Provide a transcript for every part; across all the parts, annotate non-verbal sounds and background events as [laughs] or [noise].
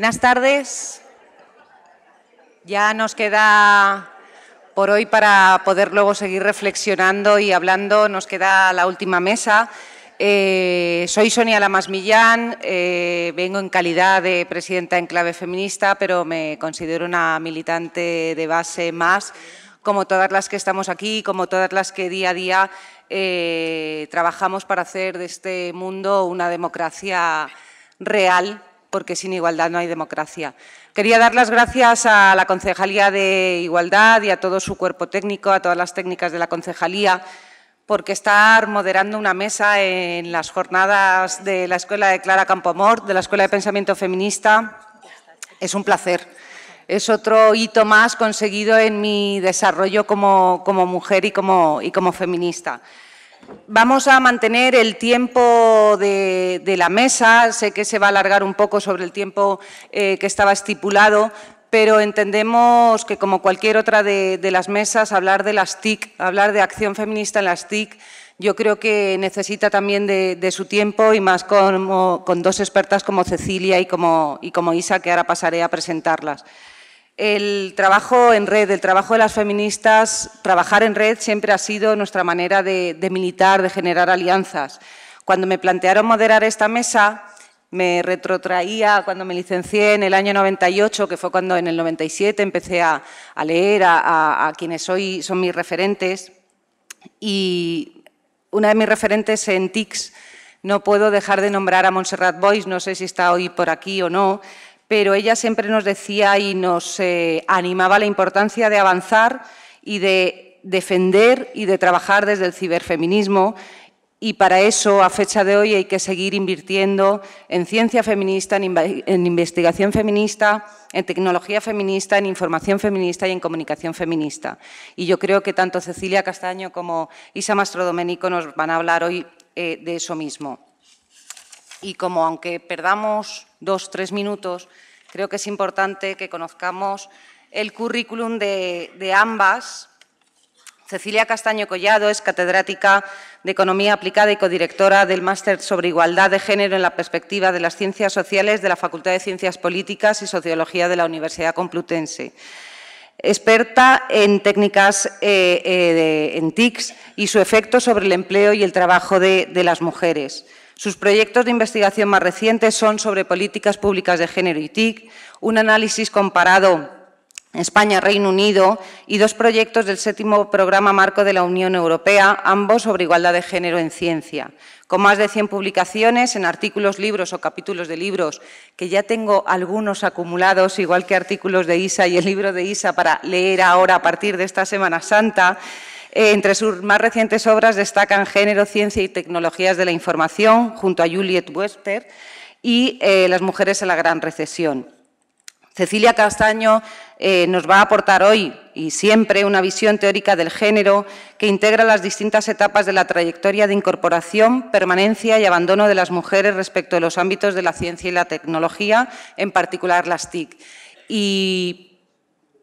Buenas tardes. Ya nos queda por hoy para poder luego seguir reflexionando y hablando. Nos queda la última mesa. Eh, soy Sonia Lamas Millán, eh, vengo en calidad de presidenta en clave feminista, pero me considero una militante de base más, como todas las que estamos aquí, como todas las que día a día eh, trabajamos para hacer de este mundo una democracia real porque sin igualdad no hay democracia. Quería dar las gracias a la Concejalía de Igualdad y a todo su cuerpo técnico, a todas las técnicas de la Concejalía, porque estar moderando una mesa en las jornadas de la Escuela de Clara Campomor, de la Escuela de Pensamiento Feminista, es un placer. Es otro hito más conseguido en mi desarrollo como, mujer y como feminista. Vamos a mantener el tiempo de, la mesa. Sé que se va a alargar un poco sobre el tiempo eh, que estaba estipulado, pero entendemos que, como cualquier otra de, las mesas, hablar de las TIC, hablar de acción feminista en las TIC, yo creo que necesita también de, su tiempo y más con, dos expertas como Cecilia y y como Isa, que ahora pasaré a presentarlas. El trabajo en red, el trabajo de las feministas, trabajar en red siempre ha sido nuestra manera de, militar, de generar alianzas. Cuando me plantearon moderar esta mesa, me retrotraía cuando me licencié en el año 98, que fue cuando en el 97 empecé a, leer a, quienes hoy son mis referentes. Y una de mis referentes en TICS, no puedo dejar de nombrar a Montserrat Boys. no sé si está hoy por aquí o no, pero ella siempre nos decía y nos eh, animaba la importancia de avanzar y de defender y de trabajar desde el ciberfeminismo y para eso, a fecha de hoy, hay que seguir invirtiendo en ciencia feminista, en, investigación feminista, en tecnología feminista, en información feminista y en comunicación feminista. Y yo creo que tanto Cecilia Castaño como Isa Domenico nos van a hablar hoy eh, de eso mismo. Y como aunque perdamos dos, tres minutos, creo que es importante que conozcamos el currículum de, ambas. Cecilia Castaño Collado es catedrática de Economía Aplicada y codirectora del Máster sobre Igualdad de Género en la Perspectiva de las Ciencias Sociales de la Facultad de Ciencias Políticas y Sociología de la Universidad Complutense experta en técnicas eh, eh, en TICs y su efecto sobre el empleo y el trabajo de las mujeres. Sus proyectos de investigación más recientes son sobre políticas públicas de género y TIC, un análisis comparado España-Reino Unido y dos proyectos del séptimo programa marco de la Unión Europea, ambos sobre igualdad de género en ciencia, con más de 100 publicaciones en artículos, libros o capítulos de libros, que ya tengo algunos acumulados, igual que artículos de ISA y el libro de ISA para leer ahora a partir de esta Semana Santa, eh, entre sus más recientes obras destacan Género, Ciencia y Tecnologías de la Información, junto a Juliet Webster, y eh, Las mujeres en la gran recesión. Cecilia Castaño eh, nos va a aportar hoy y siempre una visión teórica del género que integra las distintas etapas de la trayectoria de incorporación, permanencia y abandono de las mujeres respecto de los ámbitos de la ciencia y la tecnología, en particular las TIC. Y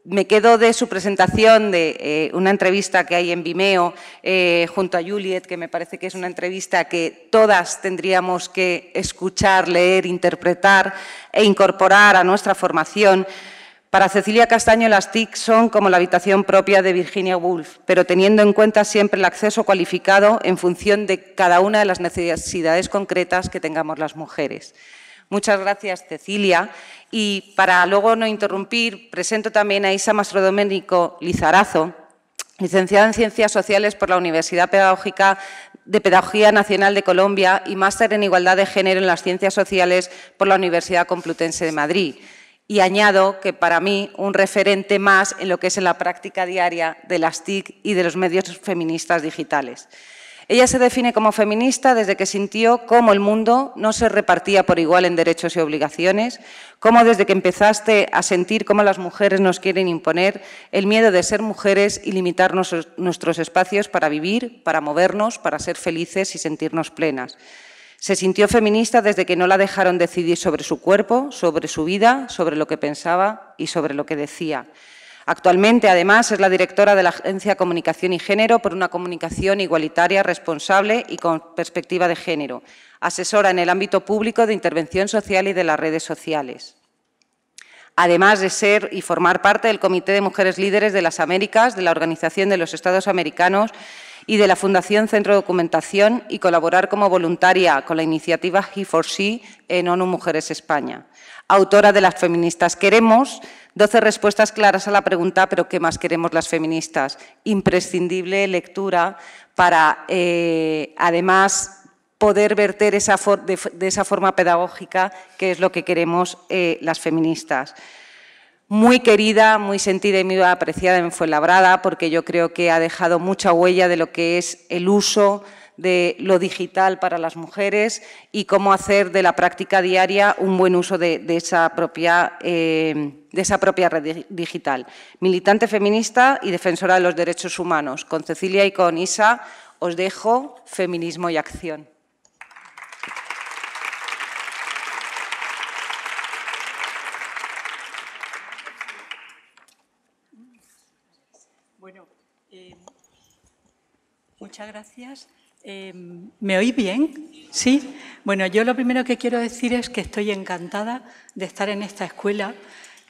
me quedo de su presentación de eh, una entrevista que hay en Vimeo eh, junto a Juliet, que me parece que es una entrevista que todas tendríamos que escuchar, leer, interpretar e incorporar a nuestra formación. Para Cecilia Castaño, las TIC son como la habitación propia de Virginia Woolf, pero teniendo en cuenta siempre el acceso cualificado en función de cada una de las necesidades concretas que tengamos las mujeres. Muchas gracias, Cecilia. Y para luego no interrumpir, presento también a Isa Mastrodoménico Lizarazo, licenciada en Ciencias Sociales por la Universidad Pedagógica de Pedagogía Nacional de Colombia y máster en Igualdad de Género en las Ciencias Sociales por la Universidad Complutense de Madrid. Y añado que para mí un referente más en lo que es en la práctica diaria de las TIC y de los medios feministas digitales. Ella se define como feminista desde que sintió cómo el mundo no se repartía por igual en derechos y obligaciones, cómo desde que empezaste a sentir cómo las mujeres nos quieren imponer el miedo de ser mujeres y limitarnos nuestros espacios para vivir, para movernos, para ser felices y sentirnos plenas. Se sintió feminista desde que no la dejaron decidir sobre su cuerpo, sobre su vida, sobre lo que pensaba y sobre lo que decía. Actualmente, además, es la directora de la Agencia Comunicación y Género por una comunicación igualitaria, responsable y con perspectiva de género, asesora en el ámbito público de intervención social y de las redes sociales. Además de ser y formar parte del Comité de Mujeres Líderes de las Américas, de la Organización de los Estados Americanos y de la Fundación Centro de Documentación y colaborar como voluntaria con la iniciativa he 4 She en ONU Mujeres España autora de Las feministas queremos, 12 respuestas claras a la pregunta, pero ¿qué más queremos las feministas? Imprescindible lectura para, eh, además, poder verter esa de, esa forma pedagógica que es lo que queremos eh, las feministas. Muy querida, muy sentida y muy apreciada en labrada porque yo creo que ha dejado mucha huella de lo que es el uso de lo digital para las mujeres y cómo hacer de la práctica diaria un buen uso de, eh, esa, propia, red digital. Militante feminista y defensora de los derechos humanos. Con Cecilia y con Isa os dejo feminismo y acción. Eh, muchas gracias. Em, ¿Me oí bien? ¿Sí? Bueno, yo lo primero que quiero decir es que estoy encantada de estar en esta escuela,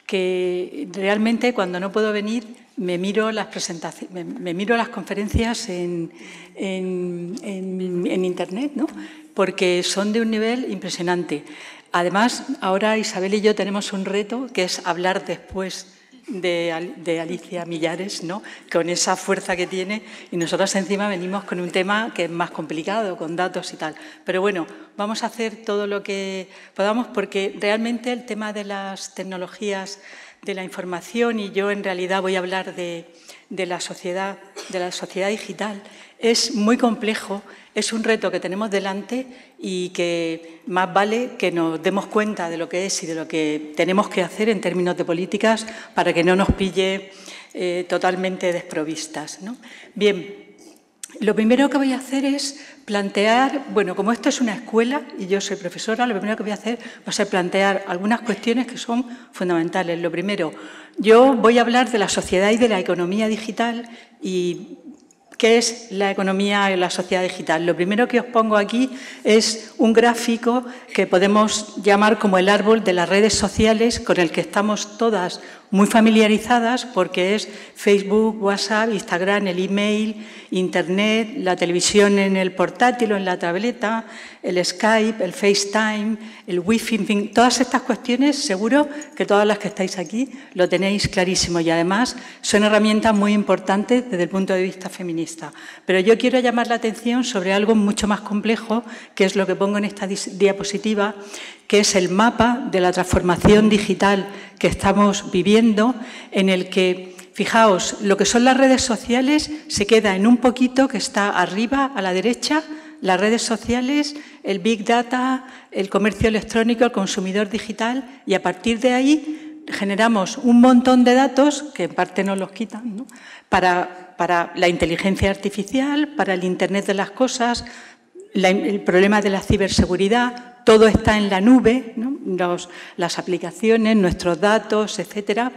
que realmente cuando no puedo venir me miro las, presentaciones, me, miro las conferencias en, en Internet, ¿no? porque son de un nivel impresionante. Además, ahora Isabel y yo tenemos un reto que es hablar después de, Alicia Millares, ¿no? con esa fuerza que tiene, y nosotros encima venimos con un tema que es más complicado, con datos y tal. Pero bueno, vamos a hacer todo lo que podamos, porque realmente el tema de las tecnologías de la información, y yo en realidad voy a hablar de, la, sociedad, de la sociedad digital, es muy complejo es un reto que tenemos delante y que más vale que nos demos cuenta de lo que es y de lo que tenemos que hacer en términos de políticas para que no nos pille eh, totalmente desprovistas. Bien, lo primero que voy a hacer es plantear, bueno, como esto es una escuela y yo soy profesora, lo primero que voy a hacer va a ser plantear algunas cuestiones que son fundamentales. Lo primero, yo voy a hablar de la sociedad y de la economía digital y ¿Qué es la economía y la sociedad digital? Lo primero que os pongo aquí es un gráfico que podemos llamar como el árbol de las redes sociales con el que estamos todas muy familiarizadas porque es Facebook, WhatsApp, Instagram, el email, Internet, la televisión en el portátil o en la tableta, el Skype, el FaceTime, el Wi-Fi, en fin, todas estas cuestiones, seguro que todas las que estáis aquí lo tenéis clarísimo y además son herramientas muy importantes desde el punto de vista feminista. Pero yo quiero llamar la atención sobre algo mucho más complejo, que es lo que pongo en esta diapositiva, que es el mapa de la transformación digital que estamos viviendo, en el que fijaos, lo que son las redes sociales se queda en un poquito que está arriba a la derecha las redes sociales, el big data, el comercio electrónico, el consumidor digital y a partir de ahí generamos un montón de datos, que en parte nos los quitan, para, para la inteligencia artificial, para el Internet de las cosas, el problema de la ciberseguridad, todo está en la nube, las aplicaciones, nuestros datos, etcétera.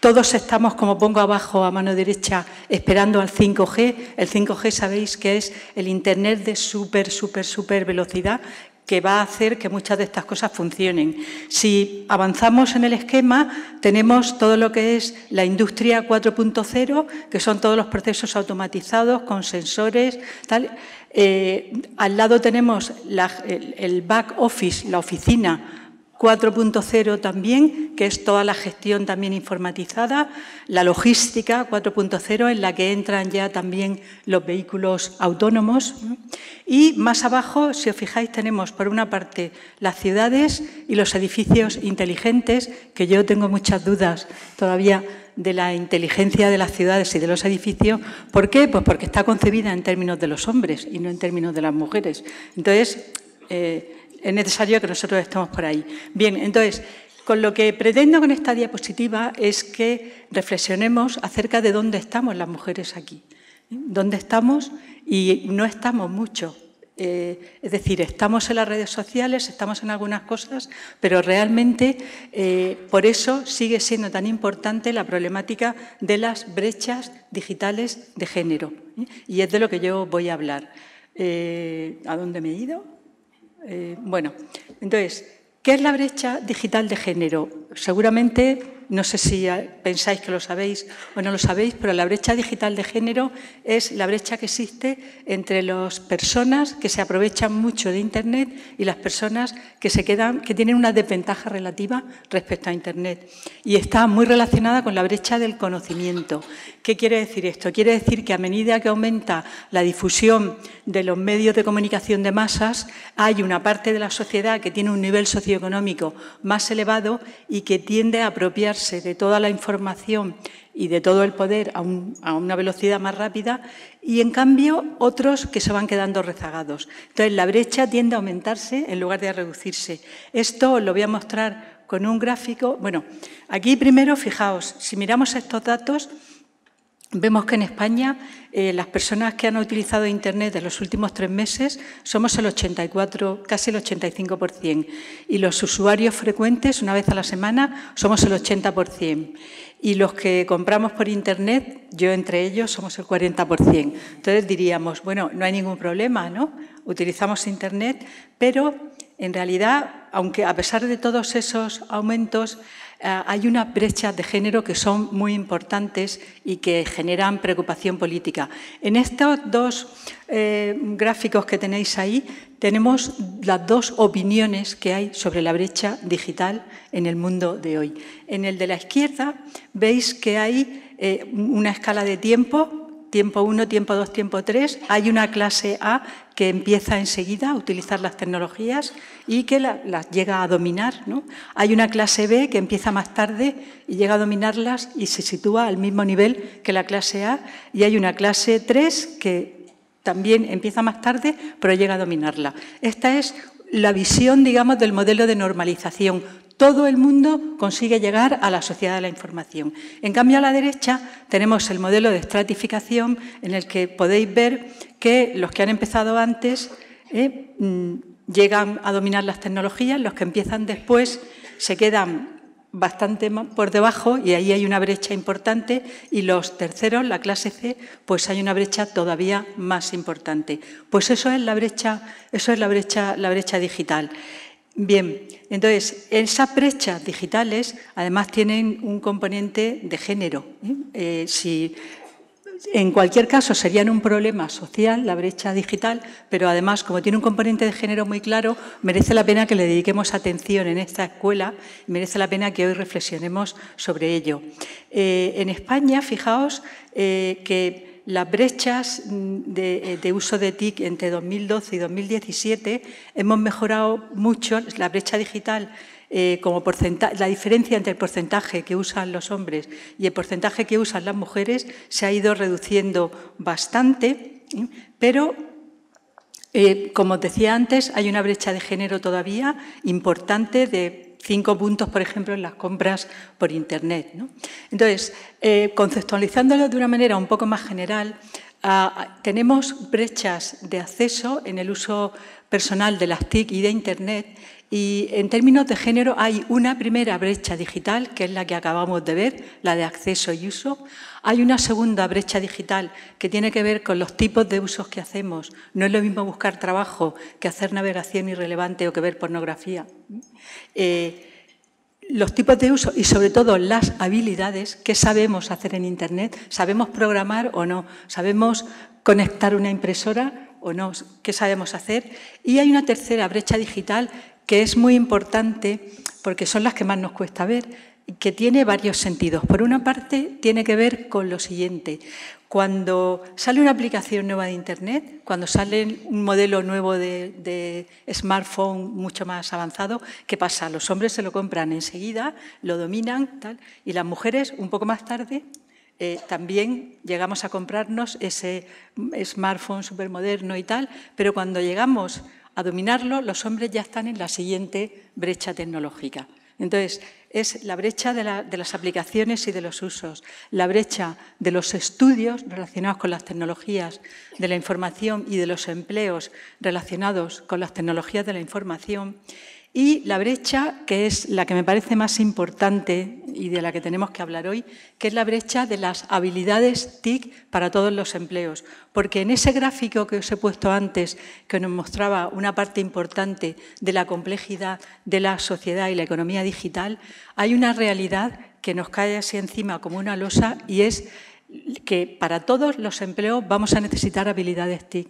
Todos estamos, como pongo abajo a mano derecha, esperando al 5G. El 5G sabéis que es el Internet de súper, súper, súper velocidad que va a hacer que muchas de estas cosas funcionen. Si avanzamos en el esquema, tenemos todo lo que es la industria 4.0, que son todos los procesos automatizados con sensores, tal. Eh, al lado tenemos el back office, la oficina, 4.0 también, que es toda la gestión también informatizada, la logística 4.0 en la que entran ya también los vehículos autónomos y más abajo, si os fijáis, tenemos por una parte las ciudades y los edificios inteligentes, que yo tengo muchas dudas todavía de la inteligencia de las ciudades y de los edificios. ¿Por qué? Pues porque está concebida en términos de los hombres y no en términos de las mujeres. Entonces, eh, es necesario que nosotros estemos por ahí. Bien, entonces, con lo que pretendo con esta diapositiva es que reflexionemos acerca de dónde estamos las mujeres aquí. ¿Dónde estamos? Y no estamos mucho. Eh, es decir, estamos en las redes sociales, estamos en algunas cosas, pero realmente eh, por eso sigue siendo tan importante la problemática de las brechas digitales de género. ¿eh? Y es de lo que yo voy a hablar. ¿A dónde me he ido? Eh, bueno, entonces, ¿qué es la brecha digital de género? Seguramente no sé si pensáis que lo sabéis o no lo sabéis, pero la brecha digital de género es la brecha que existe entre las personas que se aprovechan mucho de Internet y las personas que, se quedan, que tienen una desventaja relativa respecto a Internet. Y está muy relacionada con la brecha del conocimiento. ¿Qué quiere decir esto? Quiere decir que a medida que aumenta la difusión de los medios de comunicación de masas, hay una parte de la sociedad que tiene un nivel socioeconómico más elevado y que tiende a apropiarse de toda la información y de todo el poder a, una velocidad más rápida y, en cambio, otros que se van quedando rezagados. Entonces, la brecha tiende a aumentarse en lugar de a reducirse. Esto lo voy a mostrar con un gráfico. Bueno, aquí primero, fijaos, si miramos estos datos, Vemos que en España eh, las personas que han utilizado Internet en los últimos tres meses somos el 84, casi el 85%, y los usuarios frecuentes una vez a la semana somos el 80%, y los que compramos por Internet, yo entre ellos, somos el 40%. Entonces diríamos, bueno, no hay ningún problema, ¿no? Utilizamos Internet, pero en realidad, aunque a pesar de todos esos aumentos, eh, hay una brecha de género que son muy importantes y que generan preocupación política. En estos dos eh, gráficos que tenéis ahí tenemos las dos opiniones que hay sobre la brecha digital en el mundo de hoy. En el de la izquierda veis que hay eh, una escala de tiempo tiempo 1, tiempo 2, tiempo 3, hay una clase A que empieza enseguida a utilizar las tecnologías y que las llega a dominar. Hay una clase B que empieza más tarde y llega a dominarlas y se sitúa al mismo nivel que la clase A. Y hay una clase 3 que también empieza más tarde, pero llega a dominarla. Esta es la visión, digamos, del modelo de normalización. Todo el mundo consigue llegar a la sociedad de la información. En cambio, a la derecha tenemos el modelo de estratificación en el que podéis ver que los que han empezado antes eh, mm, llegan a dominar las tecnologías, los que empiezan después se quedan bastante por debajo y ahí hay una brecha importante y los terceros, la clase C, pues hay una brecha todavía más importante. Pues eso es la brecha, eso es la brecha, la brecha digital. Bien, entonces, esas brechas digitales además tienen un componente de género. ¿eh? Eh, si en cualquier caso, serían un problema social, la brecha digital, pero además, como tiene un componente de género muy claro, merece la pena que le dediquemos atención en esta escuela y merece la pena que hoy reflexionemos sobre ello. Eh, en España, fijaos eh, que las brechas mm, eh, de, uso de TIC entre 2012 y 2017 hemos mejorado mucho, la brecha digital eh, la diferencia entre el porcentaje que usan los hombres y el porcentaje que usan las mujeres se ha ido reduciendo bastante, ¿eh? pero eh, como os decía antes, hay una brecha de género todavía importante de cinco puntos, por ejemplo, en las compras por Internet. Entonces, conceptualizándolo de una manera un poco más general, Ah, tenemos brechas de acceso en el uso personal de las TIC y de Internet y en términos de género hay una primera brecha digital, que es la que acabamos de ver, la de acceso y uso. Hay una segunda brecha digital que tiene que ver con los tipos de usos que hacemos. No es lo mismo buscar trabajo que hacer navegación irrelevante o que ver pornografía. Eh, los tipos de uso y sobre todo las habilidades que sabemos hacer en Internet. ¿Sabemos programar o no? ¿Sabemos conectar una impresora o no? ¿Qué sabemos hacer? Y hay una tercera brecha digital que es muy importante porque son las que más nos cuesta ver, que tiene varios sentidos. Por una parte, tiene que ver con lo siguiente. Cuando sale una aplicación nueva de Internet, cuando sale un modelo nuevo de, smartphone mucho más avanzado, ¿qué pasa? Los hombres se lo compran enseguida, lo dominan, tal, y las mujeres un poco más tarde eh, también llegamos a comprarnos ese smartphone supermoderno y tal, pero cuando llegamos a dominarlo, los hombres ya están en la siguiente brecha tecnológica. Entonces, es la brecha de, las aplicaciones y de los usos, la brecha de los estudios relacionados con las tecnologías de la información y de los empleos relacionados con las tecnologías de la información y la brecha, que es la que me parece más importante y de la que tenemos que hablar hoy, que es la brecha de las habilidades TIC para todos los empleos. Porque en ese gráfico que os he puesto antes, que nos mostraba una parte importante de la complejidad de la sociedad y la economía digital, hay una realidad que nos cae así encima como una losa y es que para todos los empleos vamos a necesitar habilidades TIC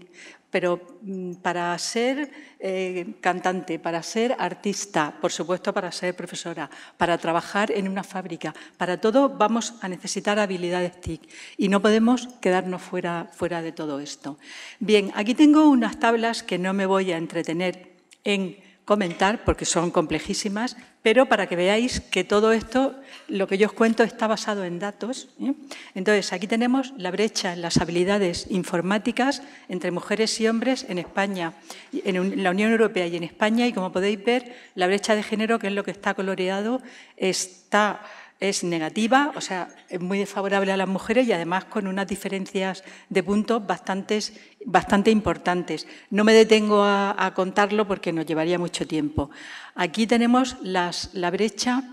pero mm, para ser eh, cantante, para ser artista, por supuesto para ser profesora, para trabajar en una fábrica, para todo vamos a necesitar habilidades TIC y no podemos quedarnos fuera de todo esto. Bien, aquí tengo unas tablas que no me voy a entretener en comentar porque son complejísimas, pero para que veáis que todo esto, lo que yo os cuento, está basado en datos. ¿eh? Entonces, aquí tenemos la brecha en las habilidades informáticas entre mujeres y hombres en España, en la Unión Europea y en España, y como podéis ver, la brecha de género, que es lo que está coloreado, está es negativa, o sea, es muy desfavorable a las mujeres y además con unas diferencias de puntos bastante importantes. No me detengo a, contarlo porque nos llevaría mucho tiempo. Aquí tenemos las, la brecha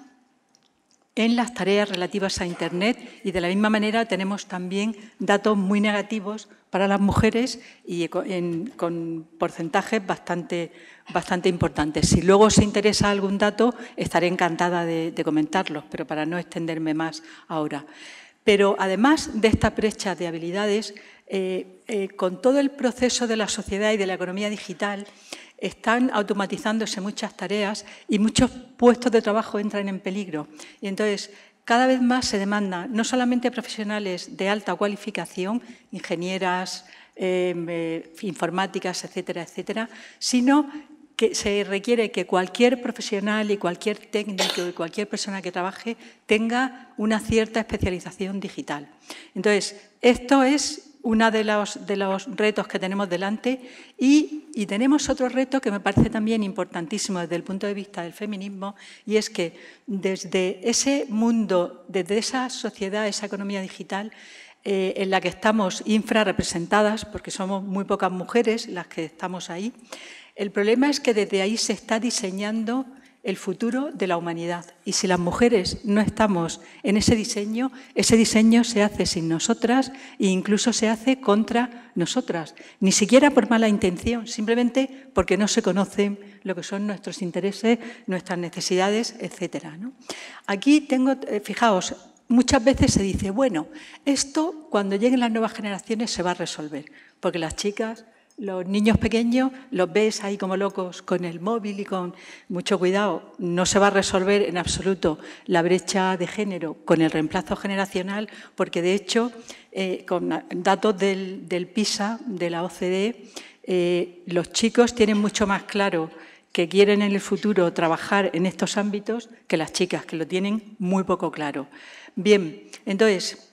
en las tareas relativas a Internet y de la misma manera tenemos también datos muy negativos para las mujeres y con porcentajes bastante, bastante importantes. Si luego se interesa algún dato, estaré encantada de, comentarlos, pero para no extenderme más ahora. Pero además de esta brecha de habilidades, eh, eh, con todo el proceso de la sociedad y de la economía digital, están automatizándose muchas tareas y muchos puestos de trabajo entran en peligro. Y entonces, cada vez más se demanda no solamente profesionales de alta cualificación, ingenieras, em, eh, informáticas, etcétera, etcétera, sino que se requiere que cualquier profesional y cualquier técnico y cualquier persona que trabaje tenga una cierta especialización digital. Entonces, esto es uno de los, de los retos que tenemos delante y, tenemos otro reto que me parece también importantísimo desde el punto de vista del feminismo y es que desde ese mundo, desde esa sociedad, esa economía digital, eh, en la que estamos infrarrepresentadas, porque somos muy pocas mujeres las que estamos ahí. El problema es que desde ahí se está diseñando el futuro de la humanidad. Y si las mujeres no estamos en ese diseño, ese diseño se hace sin nosotras e incluso se hace contra nosotras, ni siquiera por mala intención, simplemente porque no se conocen lo que son nuestros intereses, nuestras necesidades, etc. Aquí tengo, eh, fijaos, muchas veces se dice, bueno, esto cuando lleguen las nuevas generaciones se va a resolver, porque las chicas los niños pequeños los ves ahí como locos con el móvil y con mucho cuidado. No se va a resolver en absoluto la brecha de género con el reemplazo generacional, porque de hecho, eh, con datos del, PISA, de la OCDE, eh, los chicos tienen mucho más claro que quieren en el futuro trabajar en estos ámbitos que las chicas, que lo tienen muy poco claro. Bien, entonces,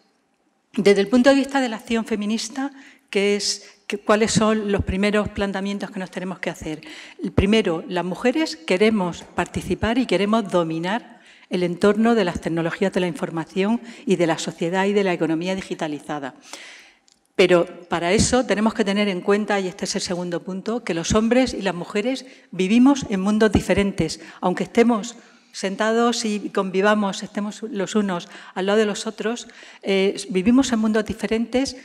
desde el punto de vista de la acción feminista, que es cuáles son los primeros planteamientos que nos tenemos que hacer. El Primero, las mujeres queremos participar y queremos dominar el entorno de las tecnologías de la información y de la sociedad y de la economía digitalizada. Pero para eso tenemos que tener en cuenta, y este es el segundo punto, que los hombres y las mujeres vivimos en mundos diferentes, aunque estemos sentados y convivamos, estemos los unos al lado de los otros, eh, vivimos en mundos diferentes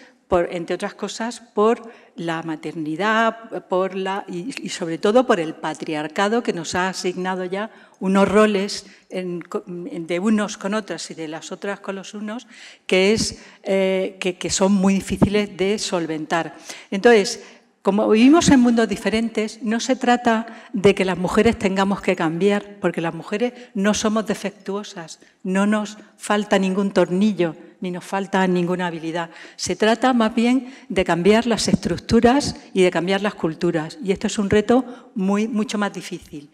entre otras cosas, por la maternidad por la, y, sobre todo por el patriarcado que nos ha asignado ya unos roles de unos con otras y de las otras con los unos que, es, eh, que son muy difíciles de solventar. Entonces, como vivimos en mundos diferentes, no se trata de que las mujeres tengamos que cambiar, porque las mujeres no somos defectuosas, no nos falta ningún tornillo, ni nos falta ninguna habilidad. Se trata más bien de cambiar las estructuras y de cambiar las culturas. Y esto es un reto muy, mucho más difícil.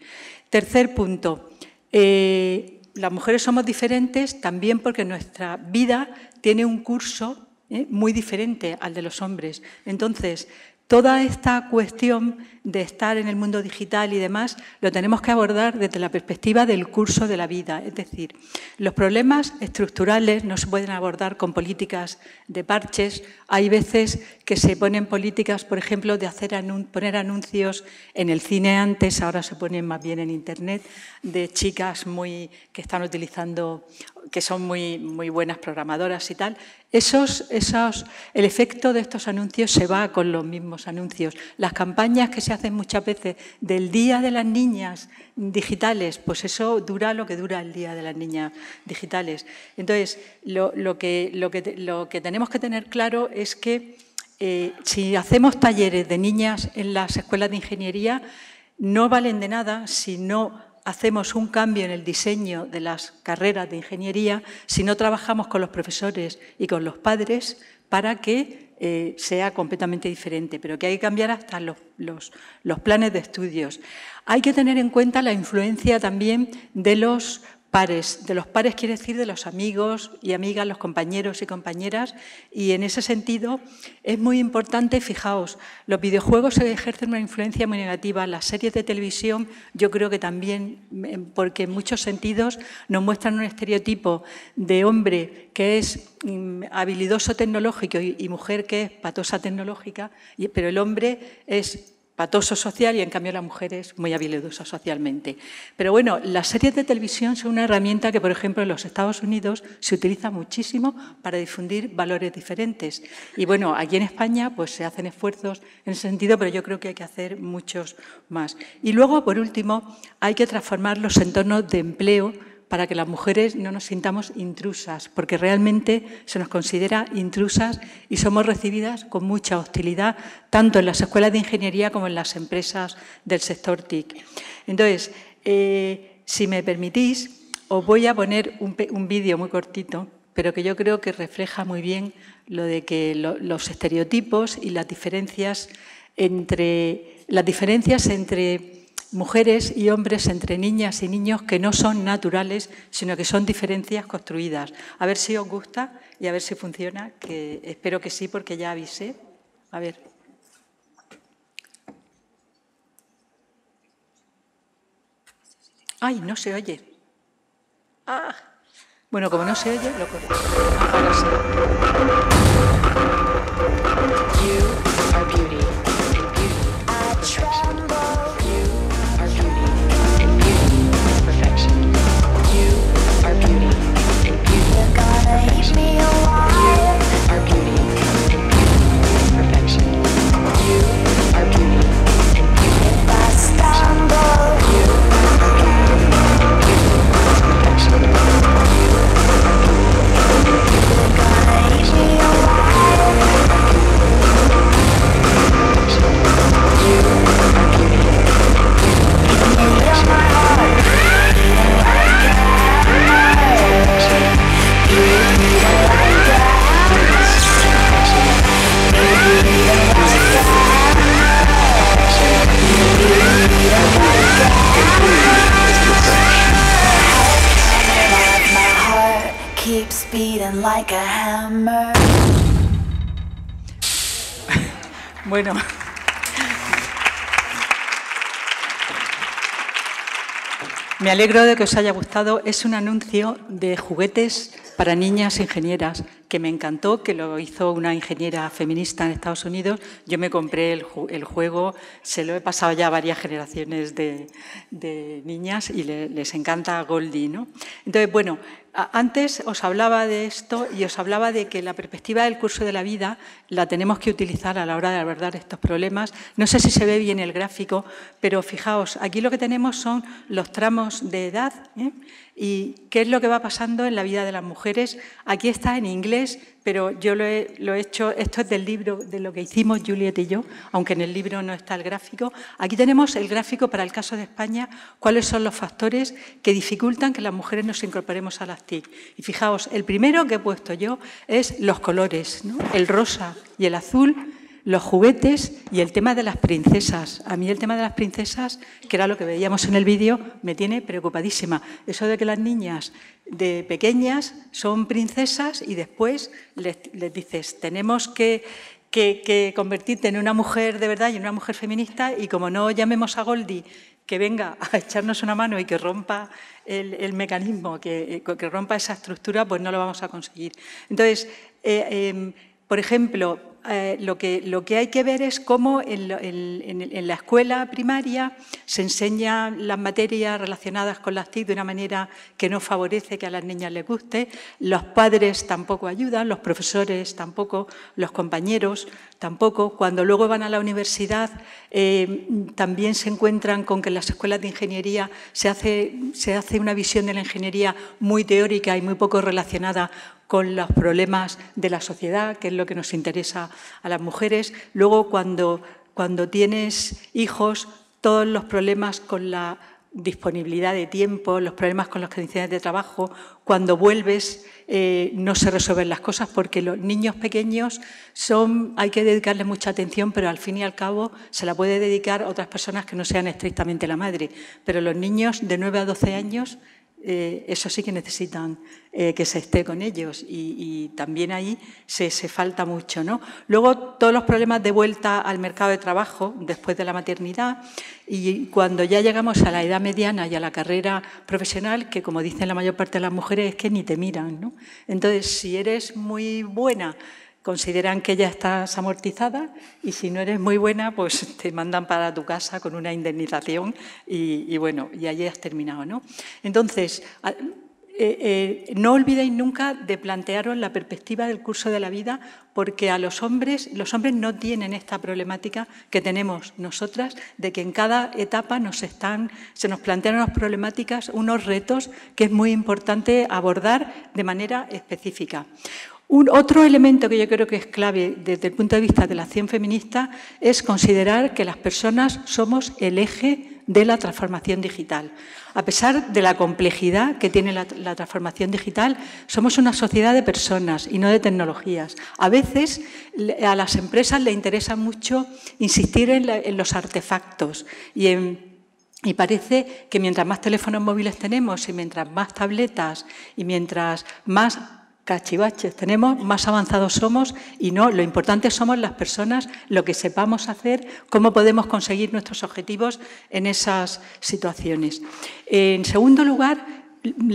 Tercer punto. Eh, las mujeres somos diferentes también porque nuestra vida tiene un curso eh, muy diferente al de los hombres. Entonces, toda esta cuestión de estar en el mundo digital y demás, lo tenemos que abordar desde la perspectiva del curso de la vida. Es decir, los problemas estructurales no se pueden abordar con políticas de parches. Hay veces que se ponen políticas, por ejemplo, de hacer poner anuncios en el cine antes, ahora se ponen más bien en Internet, de chicas muy, que están utilizando que son muy, muy buenas programadoras y tal, esos, esos, el efecto de estos anuncios se va con los mismos anuncios. Las campañas que se hacen muchas veces del Día de las Niñas Digitales, pues eso dura lo que dura el Día de las Niñas Digitales. Entonces, lo, que, lo, que, tenemos que tener claro es que eh, si hacemos talleres de niñas en las escuelas de ingeniería, no valen de nada si no hacemos un cambio en el diseño de las carreras de ingeniería si no trabajamos con los profesores y con los padres para que eh, sea completamente diferente, pero que hay que cambiar hasta los, planes de estudios. Hay que tener en cuenta la influencia también de los pares. De los pares quiere decir de los amigos y amigas, los compañeros y compañeras. Y en ese sentido es muy importante, fijaos, los videojuegos ejercen una influencia muy negativa. Las series de televisión yo creo que también, porque en muchos sentidos nos muestran un estereotipo de hombre que es mm, habilidoso tecnológico y mujer que es patosa tecnológica, pero el hombre es patoso social y en cambio la mujer es muy habilidosa socialmente. Pero bueno, las series de televisión son una herramienta que, por ejemplo, en los Estados Unidos se utiliza muchísimo para difundir valores diferentes. Y bueno, aquí en España pues se hacen esfuerzos en ese sentido, pero yo creo que hay que hacer muchos más. Y luego, por último, hay que transformar los entornos de empleo para que las mujeres no nos sintamos intrusas, porque realmente se nos considera intrusas y somos recibidas con mucha hostilidad, tanto en las escuelas de ingeniería como en las empresas del sector TIC. Entonces, eh, si me permitís, os voy a poner un, vídeo muy cortito, pero que yo creo que refleja muy bien lo de que los estereotipos y las diferencias entre las diferencias entre mujeres y hombres entre niñas y niños que no son naturales, sino que son diferencias construidas. A ver si os gusta y a ver si funciona, que espero que sí, porque ya avisé. A ver. Ay, no se oye. Ah. Bueno, como no se oye, lo corto. sí. Me alegro de que os haya gustado. Es un anuncio de juguetes para niñas ingenieras que me encantó, que lo hizo una ingeniera feminista en Estados Unidos. Yo me compré el, juego, se lo he pasado ya a varias generaciones de, niñas y les encanta Goldie. ¿no? Entonces, bueno, antes os hablaba de esto y os hablaba de que la perspectiva del curso de la vida la tenemos que utilizar a la hora de abordar estos problemas. No sé si se ve bien el gráfico, pero fijaos, aquí lo que tenemos son los tramos de edad ¿eh? y qué es lo que va pasando en la vida de las mujeres. Aquí está en inglés pero yo lo he, hecho, esto es del libro de lo que hicimos Juliet y yo, aunque en el libro no está el gráfico. Aquí tenemos el gráfico para el caso de España, cuáles son los factores que dificultan que las mujeres nos incorporemos a las TIC. Y fijaos, el primero que he puesto yo es los colores, el rosa y el azul los juguetes y el tema de las princesas. A mí el tema de las princesas, que era lo que veíamos en el vídeo, me tiene preocupadísima. Eso de que las niñas de pequeñas son princesas y después les, dices, tenemos que, convertirte en una mujer de verdad y en una mujer feminista y como no llamemos a Goldie que venga a echarnos una mano y que rompa el, mecanismo, que, rompa esa estructura, pues no lo vamos a conseguir. Entonces, eh, em, por ejemplo, eh, lo, que, lo, que, hay que ver es cómo en, la escuela primaria se enseñan las materias relacionadas con las TIC de una manera que no favorece que a las niñas les guste, los padres tampoco ayudan, los profesores tampoco, los compañeros tampoco. Cuando luego van a la universidad eh, también se encuentran con que en las escuelas de ingeniería se hace, se hace una visión de la ingeniería muy teórica y muy poco relacionada con los problemas de la sociedad, que es lo que nos interesa a las mujeres. Luego, cuando, cuando tienes hijos, todos los problemas con la disponibilidad de tiempo, los problemas con las condiciones de trabajo, cuando vuelves eh, no se resuelven las cosas porque los niños pequeños son, hay que dedicarles mucha atención, pero al fin y al cabo se la puede dedicar a otras personas que no sean estrictamente la madre. Pero los niños de 9 a 12 años eh, eso sí que necesitan eh, que se esté con ellos y, también ahí se, se, falta mucho. ¿no? Luego, todos los problemas de vuelta al mercado de trabajo después de la maternidad y cuando ya llegamos a la edad mediana y a la carrera profesional, que como dicen la mayor parte de las mujeres es que ni te miran. Entonces, si eres muy buena consideran que ya estás amortizada y si no eres muy buena, pues [laughs] te mandan para tu casa con una indemnización y, bueno, y ahí has terminado, ¿no? Entonces, eh, eh, no olvidéis nunca de plantearos la perspectiva del curso de la vida, porque a los hombres, los hombres no tienen esta problemática que tenemos nosotras, de que en cada etapa nos están, se nos plantean unas problemáticas, unos retos que es muy importante abordar de manera específica. Un otro elemento que yo creo que es clave desde el punto de vista de la acción feminista es considerar que las personas somos el eje de la transformación digital. A pesar de la complejidad que tiene la, transformación digital, somos una sociedad de personas y no de tecnologías. A veces a las empresas les interesa mucho insistir en, los artefactos y parece que mientras más teléfonos móviles tenemos y mientras más tabletas y mientras más cachivaches, tenemos, más avanzados somos y no, lo importante somos las personas, lo que sepamos hacer, cómo podemos conseguir nuestros objetivos en esas situaciones. En segundo lugar,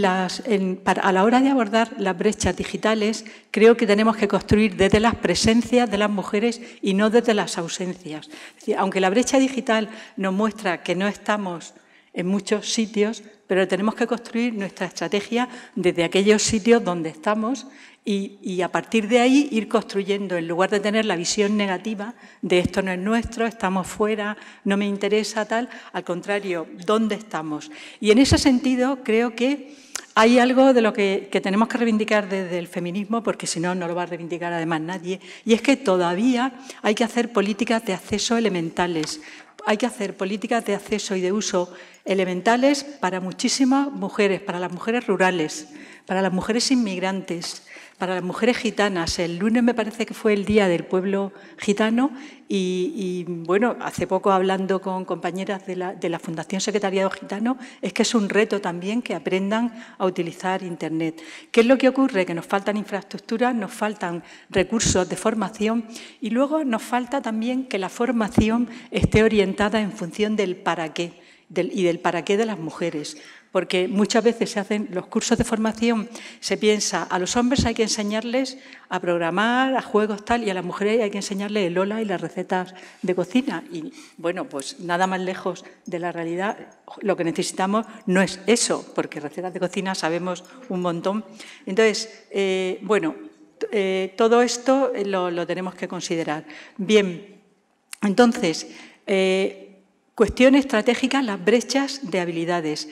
a la hora de abordar las brechas digitales, creo que tenemos que construir desde las presencias de las mujeres y no desde las ausencias. aunque la brecha digital nos muestra que no estamos en muchos sitios, pero tenemos que construir nuestra estrategia desde aquellos sitios donde estamos y, a partir de ahí ir construyendo, en lugar de tener la visión negativa de esto no es nuestro, estamos fuera, no me interesa tal, al contrario, ¿dónde estamos? Y en ese sentido creo que hay algo de lo que, que tenemos que reivindicar desde el feminismo, porque si no, no lo va a reivindicar además nadie, y es que todavía hay que hacer políticas de acceso elementales, hay que hacer políticas de acceso y de uso elementales para muchísimas mujeres, para las mujeres rurales, para las mujeres inmigrantes, para las mujeres gitanas. El lunes me parece que fue el Día del Pueblo Gitano y, bueno, hace poco hablando con compañeras de la, de la, Fundación Secretariado Gitano, es que es un reto también que aprendan a utilizar Internet. ¿Qué es lo que ocurre? Que nos faltan infraestructuras, nos faltan recursos de formación y luego nos falta también que la formación esté orientada en función del para qué y del para qué de las mujeres porque muchas veces se hacen los cursos de formación, se piensa, a los hombres hay que enseñarles a programar, a juegos tal, y a las mujeres hay que enseñarles el hola y las recetas de cocina. Y bueno, pues nada más lejos de la realidad, lo que necesitamos no es eso, porque recetas de cocina sabemos un montón. Entonces, eh, bueno, eh, todo esto eh, lo, tenemos que considerar. Bien, entonces... Cuestión estratégica, las brechas de habilidades.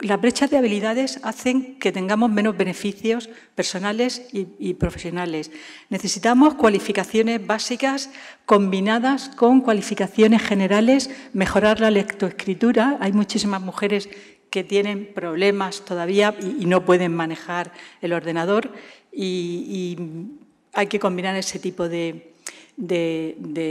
Las brechas de habilidades hacen que tengamos menos beneficios personales y, profesionales. Necesitamos cualificaciones básicas combinadas con cualificaciones generales, mejorar la lectoescritura. Hay muchísimas mujeres que tienen problemas todavía y, no pueden manejar el ordenador y, hay que combinar ese tipo de,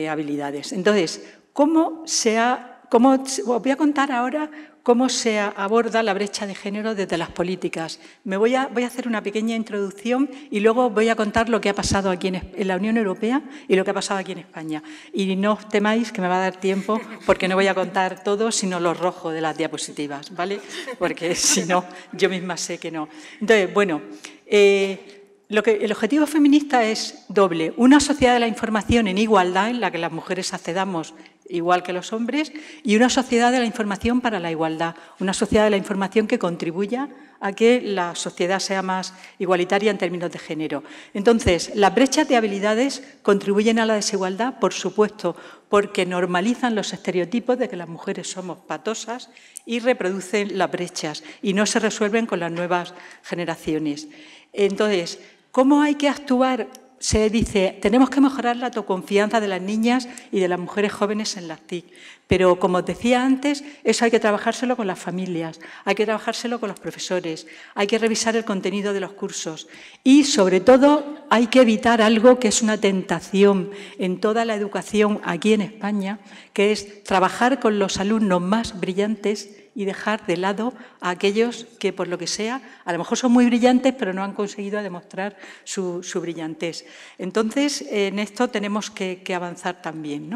habilidades. Entonces, ¿cómo se ha... os voy a contar ahora cómo se aborda la brecha de género desde las políticas. Me voy a, voy a hacer una pequeña introducción y luego voy a contar lo que ha pasado aquí en, la Unión Europea y lo que ha pasado aquí en España. Y no os temáis que me va a dar tiempo porque no voy a contar todo, sino lo rojo de las diapositivas, ¿vale? Porque [laughs] si no, yo misma sé que no. Entonces, bueno... Eh, lo que, el objetivo feminista es doble. Una sociedad de la información en igualdad, en la que las mujeres accedamos igual que los hombres, y una sociedad de la información para la igualdad, una sociedad de la información que contribuya a que la sociedad sea más igualitaria en términos de género. Entonces, las brechas de habilidades contribuyen a la desigualdad, por supuesto, porque normalizan los estereotipos de que las mujeres somos patosas y reproducen las brechas y no se resuelven con las nuevas generaciones. Entonces, ¿cómo hay que actuar se dice, tenemos que mejorar la autoconfianza de las niñas y de las mujeres jóvenes en las TIC. Pero, como os decía antes, eso hay que trabajárselo con las familias, hay que trabajárselo con los profesores, hay que revisar el contenido de los cursos y, sobre todo, hay que evitar algo que es una tentación en toda la educación aquí en España, que es trabajar con los alumnos más brillantes y dejar de lado a aquellos que, por lo que sea, a lo mejor son muy brillantes, pero no han conseguido demostrar su, brillantez. Entonces, en esto tenemos que, avanzar también.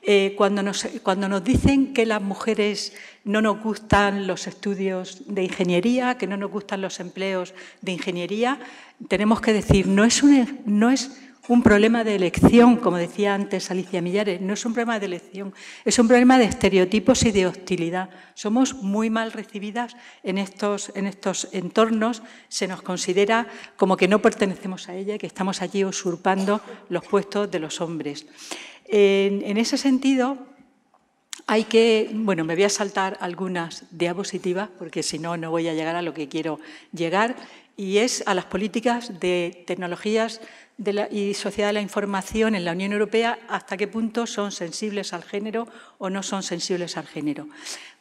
Eh, cuando, nos, cuando nos dicen que las mujeres no nos gustan los estudios de ingeniería, que no nos gustan los empleos de ingeniería, tenemos que decir, no es, un, no es un problema de elección, como decía antes Alicia Millares, no es un problema de elección, es un problema de estereotipos y de hostilidad. Somos muy mal recibidas en estos, en estos entornos, se nos considera como que no pertenecemos a ella y que estamos allí usurpando los puestos de los hombres. en, ese sentido, hay que, bueno, me voy a saltar algunas diapositivas porque si no, no voy a llegar a lo que quiero llegar y es a las políticas de tecnologías la, y sociedad de la información en la Unión Europea hasta qué punto son sensibles al género o no son sensibles al género.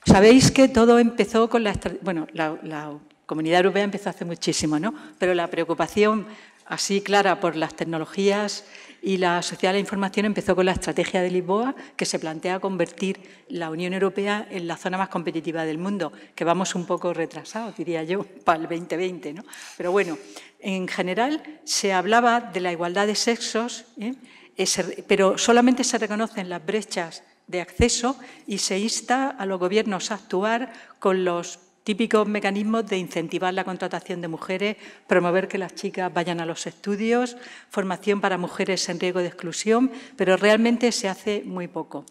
Sabéis que todo empezó con la... Bueno, la, la Comunidad Europea empezó hace muchísimo, ¿no? Pero la preocupación así clara por las tecnologías y la sociedad de la información empezó con la estrategia de Lisboa, que se plantea convertir la Unión Europea en la zona más competitiva del mundo, que vamos un poco retrasados, diría yo, [laughs] para el 2020. ¿no? Pero bueno, en general se hablaba de la igualdad de sexos, ¿eh? Eh, pero solamente se reconocen las brechas de acceso y se insta a los gobiernos a actuar con los típicos mecanismos de incentivar la contratación de mujeres, promover que las chicas vayan a los estudios, formación para mujeres en riesgo de exclusión, pero realmente se hace muy poco.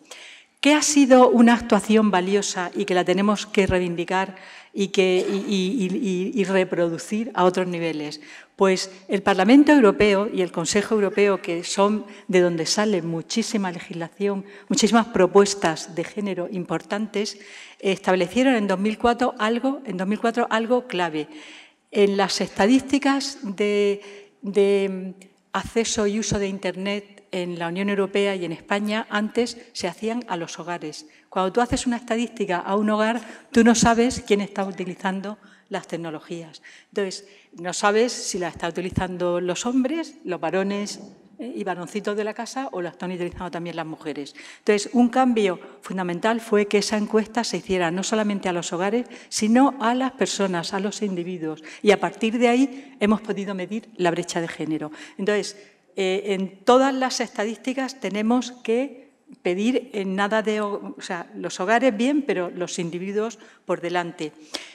¿Qué ha sido una actuación valiosa y que la tenemos que reivindicar y, que, reproducir a otros niveles. Pues el Parlamento Europeo y el Consejo Europeo, que son de donde sale muchísima legislación, muchísimas propuestas de género importantes, establecieron en 2004 algo, en 2004 algo clave. En las estadísticas de acceso y uso de Internet en la Unión Europea y en España antes se hacían a los hogares. Cuando tú haces una estadística a un hogar, tú no sabes quién está utilizando las tecnologías. Entonces, no sabes si la están utilizando los hombres, los varones eh, y varoncitos de la casa o la están utilizando también las mujeres. Entonces, un cambio fundamental fue que esa encuesta se hiciera no solamente a los hogares, sino a las personas, a los individuos. Y a partir de ahí hemos podido medir la brecha de género. Entonces, eh, en todas las estadísticas tenemos que pedir en eh, nada de, los hogares bien, pero los individuos por delante.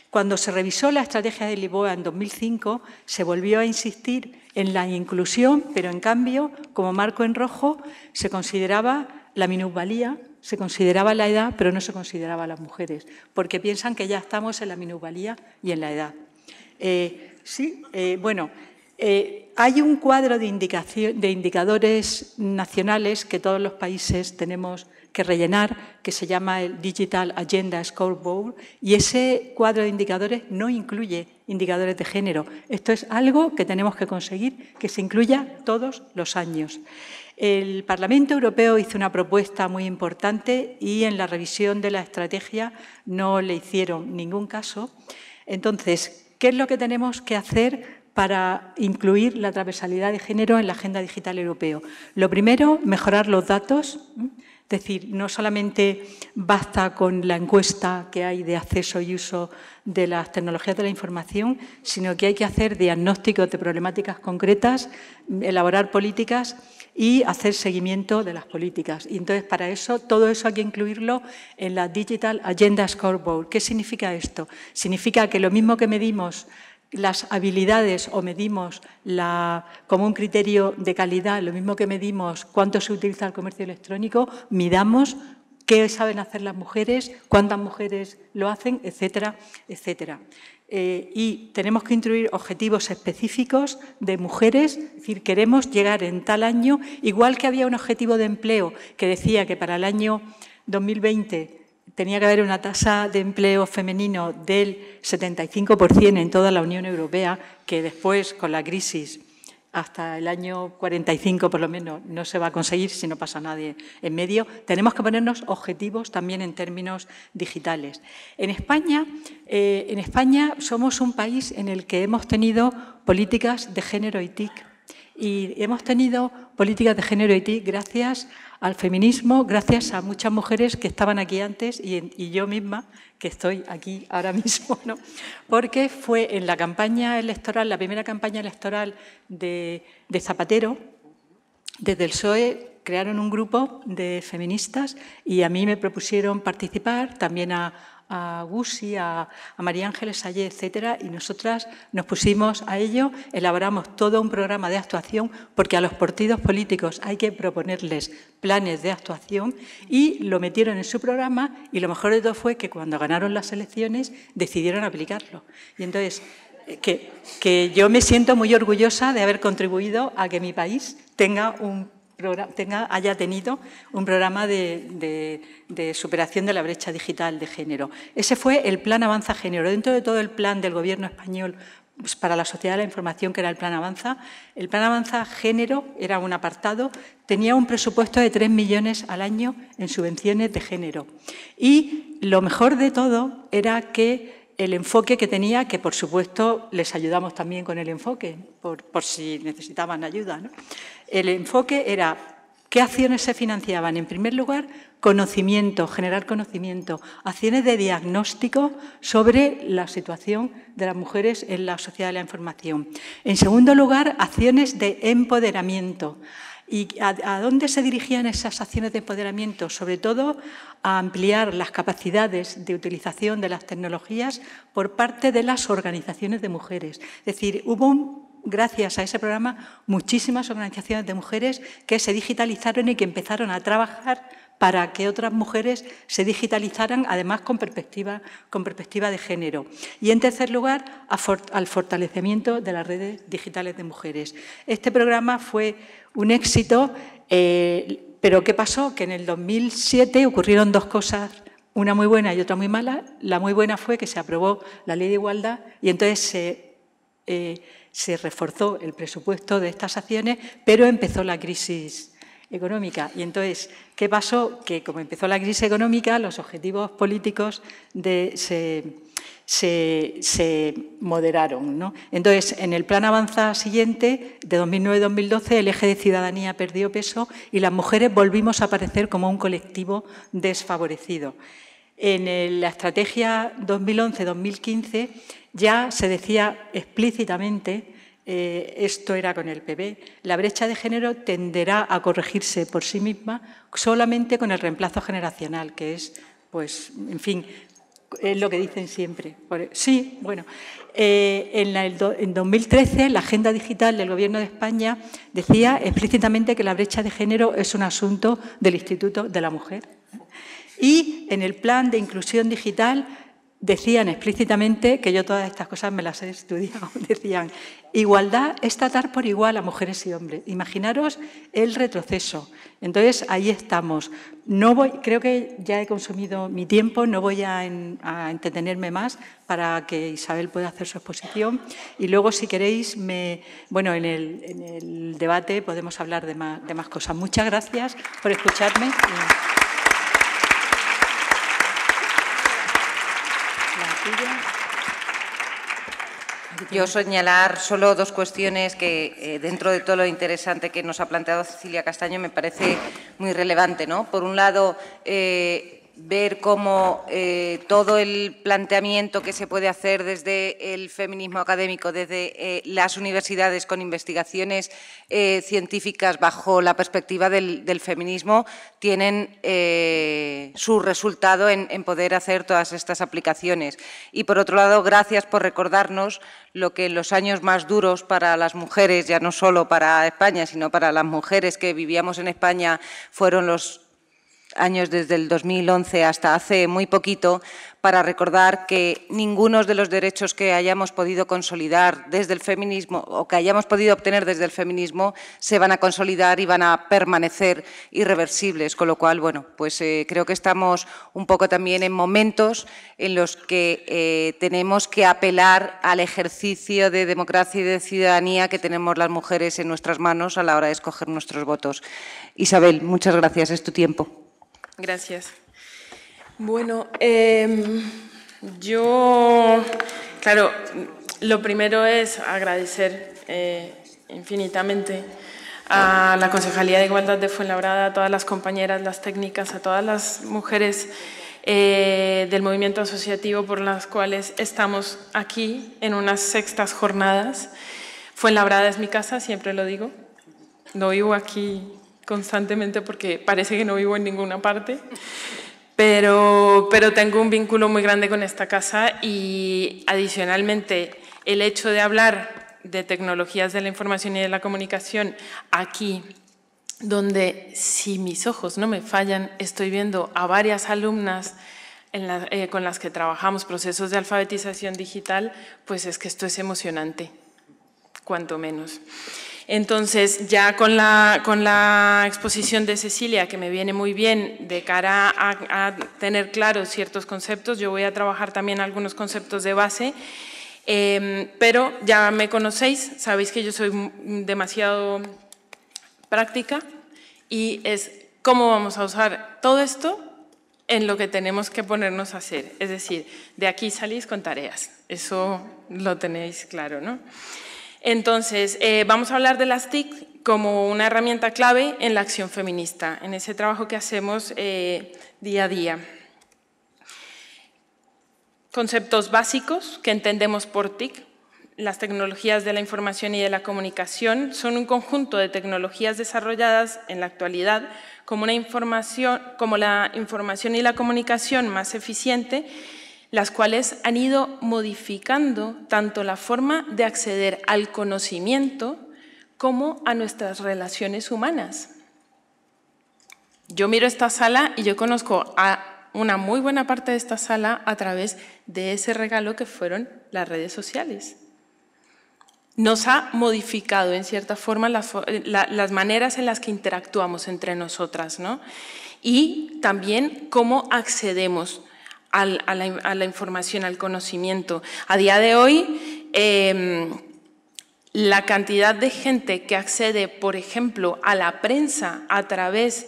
Cuando se revisó la estrategia de Lisboa en 2005, se volvió a insistir en la inclusión, pero en cambio, como marco en rojo, se consideraba la minusvalía, se consideraba la edad, pero no se consideraba las mujeres, porque piensan que ya estamos en la minusvalía y en la edad. Eh, sí, eh, bueno, eh, hay un cuadro de indicadores nacionales que todos los países tenemos que rellenar, que se llama el Digital Agenda Scoreboard, y ese cuadro de indicadores no incluye indicadores de género. Esto es algo que tenemos que conseguir que se incluya todos los años. El Parlamento Europeo hizo una propuesta muy importante y en la revisión de la estrategia no le hicieron ningún caso. Entonces, ¿qué es lo que tenemos que hacer para incluir la transversalidad de género en la agenda digital europeo, Lo primero, mejorar los datos, es decir, no solamente basta con la encuesta que hay de acceso y uso de las tecnologías de la información, sino que hay que hacer diagnósticos de problemáticas concretas, elaborar políticas y hacer seguimiento de las políticas. Y entonces, para eso, todo eso hay que incluirlo en la Digital Agenda Scoreboard. ¿Qué significa esto? Significa que lo mismo que medimos las habilidades o medimos como un criterio de calidad, lo mismo que medimos cuánto se utiliza el comercio electrónico, midamos qué saben hacer las mujeres, cuántas mujeres lo hacen, etcétera, etcétera. Eh, y tenemos que introducir objetivos específicos de mujeres, es decir, queremos llegar en tal año, igual que había un objetivo de empleo que decía que para el año 2020 tenía que haber una tasa de empleo femenino del 75% en toda la Unión Europea, que después, con la crisis, hasta el año 45 por lo menos, no se va a conseguir si no pasa nadie en medio. Tenemos que ponernos objetivos también en términos digitales. En España, eh, en España somos un país en el que hemos tenido políticas de género y TIC. Y hemos tenido políticas de género y TIC gracias a al feminismo gracias a muchas mujeres que estaban aquí antes y, yo misma, que estoy aquí ahora mismo, porque fue en la campaña electoral, la primera campaña electoral de, de Zapatero, desde el PSOE crearon un grupo de feministas y a mí me propusieron participar, también a, a Gusi, a, María Ángeles Ayer, etcétera, y nosotras nos pusimos a ello, elaboramos todo un programa de actuación, porque a los partidos políticos hay que proponerles planes de actuación, y lo metieron en su programa, y lo mejor de todo fue que cuando ganaron las elecciones decidieron aplicarlo. Y entonces, eh, que, que yo me siento muy orgullosa de haber contribuido a que mi país tenga un tenga, haya tenido un programa de, superación de la brecha digital de género. Ese fue el plan Avanza Género. Dentro de todo el plan del Gobierno español pues, para la sociedad de la información, que era el plan Avanza, el plan Avanza Género era un apartado, tenía un presupuesto de 3 millones al año en subvenciones de género. Y lo mejor de todo era que el enfoque que tenía, que por supuesto les ayudamos también con el enfoque, por, si necesitaban ayuda. El enfoque era qué acciones se financiaban. En primer lugar, conocimiento, generar conocimiento, acciones de diagnóstico sobre la situación de las mujeres en la sociedad de la información. En segundo lugar, acciones de empoderamiento, ¿Y a, dónde se dirigían esas acciones de empoderamiento? Sobre todo a ampliar las capacidades de utilización de las tecnologías por parte de las organizaciones de mujeres. Es decir, hubo, gracias a ese programa, muchísimas organizaciones de mujeres que se digitalizaron y que empezaron a trabajar para que otras mujeres se digitalizaran, además con perspectiva, con perspectiva de género. Y, en tercer lugar, al fortalecimiento de las redes digitales de mujeres. Este programa fue un éxito. Eh, pero ¿qué pasó? Que en el 2007 ocurrieron dos cosas, una muy buena y otra muy mala. La muy buena fue que se aprobó la ley de igualdad y entonces eh, se, reforzó el presupuesto de estas acciones, pero empezó la crisis económica. Y entonces, ¿qué pasó? Que como empezó la crisis económica, los objetivos políticos de, se, se, moderaron. ¿no? Entonces, en el plan avanza siguiente, de 2009-2012, el eje de ciudadanía perdió peso y las mujeres volvimos a aparecer como un colectivo desfavorecido. En la estrategia 2011-2015 ya se decía explícitamente eh, esto era con el PB... la brecha de género tenderá a corregirse por sí misma solamente con el reemplazo generacional, que es, pues, en fin, es lo que dicen siempre. E-, sí, bueno, eh, en, en, 2013 la agenda digital del Gobierno de España decía explícitamente que la brecha de género es un asunto del Instituto de la Mujer. Y en el plan de inclusión digital decían explícitamente, que yo todas estas cosas me las he estudiado, [laughs] decían, igualdad es tratar por igual a mujeres y hombres. Imaginaros el retroceso. Entonces, ahí estamos. No voy, creo que ya he consumido mi tiempo, no voy a, entretenerme más para que Isabel pueda hacer su exposición. Y luego, si queréis, me, bueno, en el, debate podemos hablar de más, de más cosas. Muchas gracias por escucharme. Yo señalar solo dos cuestiones que, eh, dentro de todo lo interesante que nos ha planteado Cecilia Castaño, me parece muy relevante. Por un lado, eh, ver cómo eh, todo el planteamiento que se puede hacer desde el feminismo académico, desde eh, las universidades con investigaciones eh, científicas bajo la perspectiva del, feminismo, tienen su resultado en, en, poder hacer todas estas aplicaciones. Y por otro lado, gracias por recordarnos lo que en los años más duros para las mujeres, ya no solo para España, sino para las mujeres que vivíamos en España, fueron los años desde el 2011 hasta hace muy poquito para recordar que ninguno de los derechos que hayamos podido consolidar desde el feminismo o que hayamos podido obtener desde el feminismo se van a consolidar y van a permanecer irreversibles, con lo cual, bueno, pues eh, creo que estamos un poco también en momentos en los que eh, tenemos que apelar al ejercicio de democracia y de ciudadanía que tenemos las mujeres en nuestras manos a la hora de escoger nuestros votos. Isabel, muchas gracias, es tu tiempo. Gracias. Bueno, em, yo, claro, lo primero es agradecer eh, infinitamente a la Concejalía de Igualdad de Fuenlabrada, a todas las compañeras, las técnicas, a todas las mujeres eh, del movimiento asociativo por las cuales estamos aquí en unas sextas jornadas. Fuenlabrada es mi casa, siempre lo digo. No vivo aquí constantemente porque parece que no vivo en ninguna parte. Pero, tengo un vínculo muy grande con esta casa y adicionalmente el hecho de hablar de tecnologías de la información y de la comunicación aquí, donde si mis ojos no me fallan, estoy viendo a varias alumnas eh, con las que trabajamos procesos de alfabetización digital, pues es que esto es emocionante, cuanto menos. Entonces, ya con la, con la exposición de Cecilia, que me viene muy bien de cara a, tener claros ciertos conceptos, yo voy a trabajar también algunos conceptos de base, em, pero ya me conocéis, sabéis que yo soy demasiado práctica y es cómo vamos a usar todo esto en lo que tenemos que ponernos a hacer. Es decir, de aquí salís con tareas, eso lo tenéis claro, ¿no? Entonces, eh, vamos a hablar de las TIC como una herramienta clave en la acción feminista, en ese trabajo que hacemos eh, día a día. Conceptos básicos que entendemos por TIC. Las tecnologías de la información y de la comunicación son un conjunto de tecnologías desarrolladas en la actualidad como, una información, como la información y la comunicación más eficiente las cuales han ido modificando tanto la forma de acceder al conocimiento como a nuestras relaciones humanas. Yo miro esta sala y yo conozco a una muy buena parte de esta sala a través de ese regalo que fueron las redes sociales. Nos ha modificado en cierta forma las, maneras en las que interactuamos entre nosotras y también cómo accedemos a, la, información, al conocimiento. A día de hoy, em, la cantidad de gente que accede, por ejemplo, a la prensa a través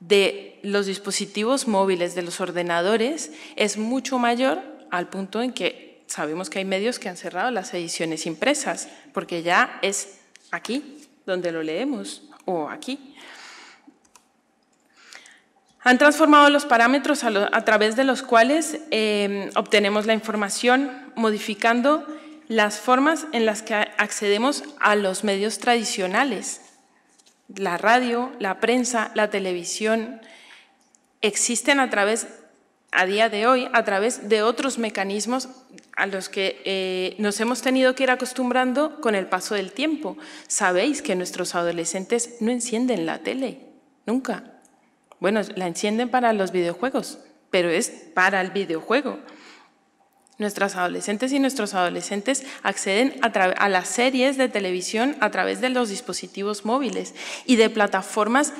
de los dispositivos móviles, de los ordenadores, es mucho mayor al punto en que sabemos que hay medios que han cerrado las ediciones impresas, porque ya es aquí donde lo leemos o aquí han transformado los parámetros a, través de los cuales em, obtenemos la información, modificando las formas en las que accedemos a los medios tradicionales. La radio, la prensa, la televisión, existen a través, a día de hoy, a través de otros mecanismos a los que eh, nos hemos tenido que ir acostumbrando con el paso del tiempo. Sabéis que nuestros adolescentes no encienden la tele, nunca. Bueno, la encienden para los videojuegos, pero es para el videojuego. Nuestras adolescentes y nuestros adolescentes acceden a, las series de televisión a través de los dispositivos móviles y de plataformas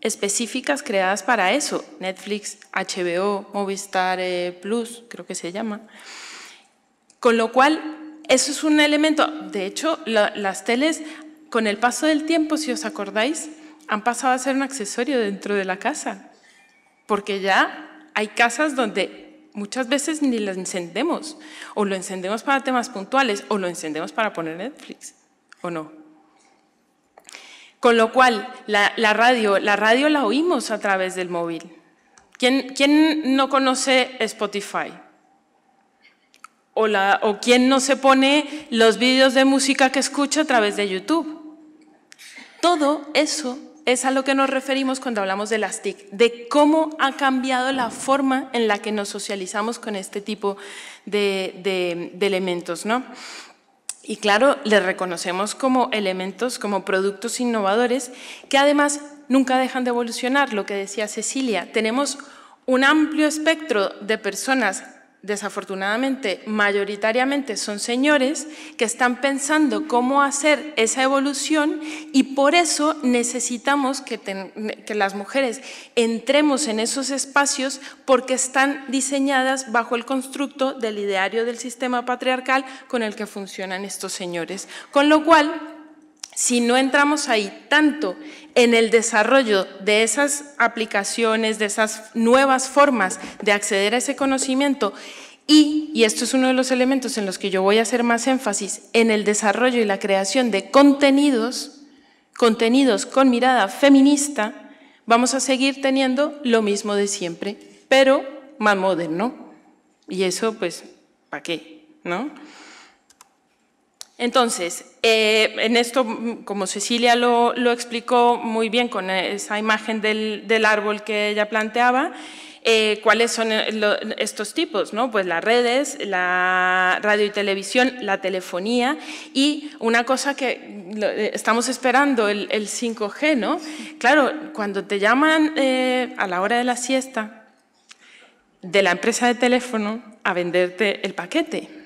específicas creadas para eso, Netflix, HBO, Movistar eh, Plus, creo que se llama. Con lo cual, eso es un elemento, de hecho, las teles, con el paso del tiempo, si os acordáis, han pasado a ser un accesorio dentro de la casa, porque ya hay casas donde muchas veces ni las encendemos, o lo encendemos para temas puntuales, o lo encendemos para poner Netflix, ¿o no? Con lo cual, la, radio, la radio la oímos a través del móvil. ¿Quién, quién no conoce Spotify? O, la, o, quién no se pone los vídeos de música que escucha a través de YouTube. Todo eso es a lo que nos referimos cuando hablamos de las TIC, de cómo ha cambiado la forma en la que nos socializamos con este tipo de, elementos. ¿no? Y claro, les reconocemos como elementos, como productos innovadores, que además nunca dejan de evolucionar, lo que decía Cecilia. Tenemos un amplio espectro de personas desafortunadamente, mayoritariamente son señores que están pensando cómo hacer esa evolución y por eso necesitamos que, las mujeres entremos en esos espacios porque están diseñadas bajo el constructo del ideario del sistema patriarcal con el que funcionan estos señores. Con lo cual, si no entramos ahí tanto en el desarrollo de esas aplicaciones, de esas nuevas formas de acceder a ese conocimiento y, esto es uno de los elementos en los que yo voy a hacer más énfasis, en el desarrollo y la creación de contenidos, contenidos con mirada feminista, vamos a seguir teniendo lo mismo de siempre, pero más moderno. Y eso, pues, ¿para qué? ¿No? Entonces, eh, en esto, como Cecilia lo, explicó muy bien con esa imagen del, árbol que ella planteaba, eh, cuáles son eh, estos tipos, Pues las redes, la radio y televisión, la telefonía y una cosa que estamos esperando, el, 5G, ¿no? Claro, cuando te llaman a la hora de la siesta de la empresa de teléfono a venderte el paquete,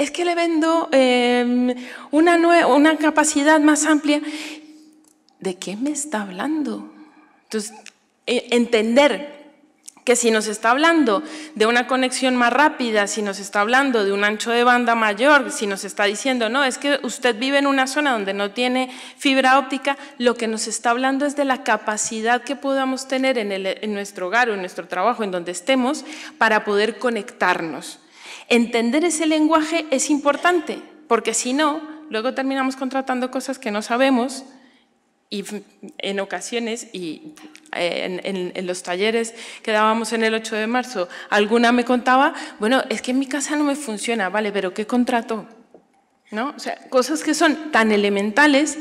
es que le vendo em, una, capacidad más amplia. ¿De qué me está hablando? Entonces, e, entender que si nos está hablando de una conexión más rápida, si nos está hablando de un ancho de banda mayor, si nos está diciendo, no, es que usted vive en una zona donde no tiene fibra óptica, lo que nos está hablando es de la capacidad que podamos tener en, en nuestro hogar o en nuestro trabajo, en donde estemos, para poder conectarnos entender ese lenguaje es importante, porque si no, luego terminamos contratando cosas que no sabemos y en ocasiones y eh, en, los talleres que dábamos en el 8 de marzo, alguna me contaba, bueno, es que en mi casa no me funciona, vale, pero ¿qué contrato? ¿No? O sea, cosas que son tan elementales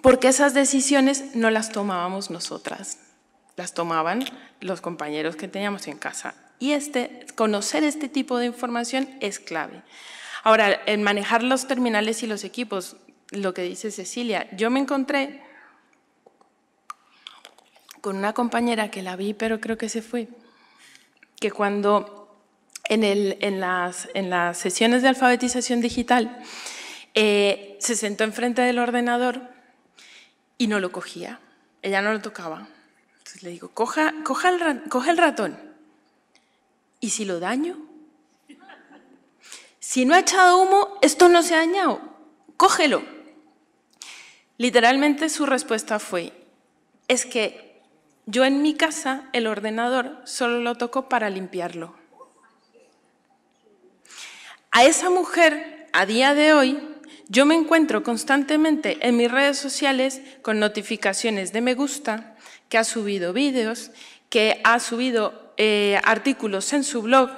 porque esas decisiones no las tomábamos nosotras, las tomaban los compañeros que teníamos en casa y este, conocer este tipo de información es clave. Ahora, en manejar los terminales y los equipos, lo que dice Cecilia, yo me encontré con una compañera que la vi, pero creo que se fue, que cuando en, en, las, sesiones de alfabetización digital eh, se sentó enfrente del ordenador y no lo cogía, ella no lo tocaba. Entonces le digo, coja, coja coja el ratón. ¿Y si lo daño? Si no ha echado humo, esto no se ha dañado. Cógelo. Literalmente su respuesta fue, es que yo en mi casa el ordenador solo lo toco para limpiarlo. A esa mujer, a día de hoy, yo me encuentro constantemente en mis redes sociales con notificaciones de me gusta, que ha subido vídeos, que ha subido eh, artículos en su blog,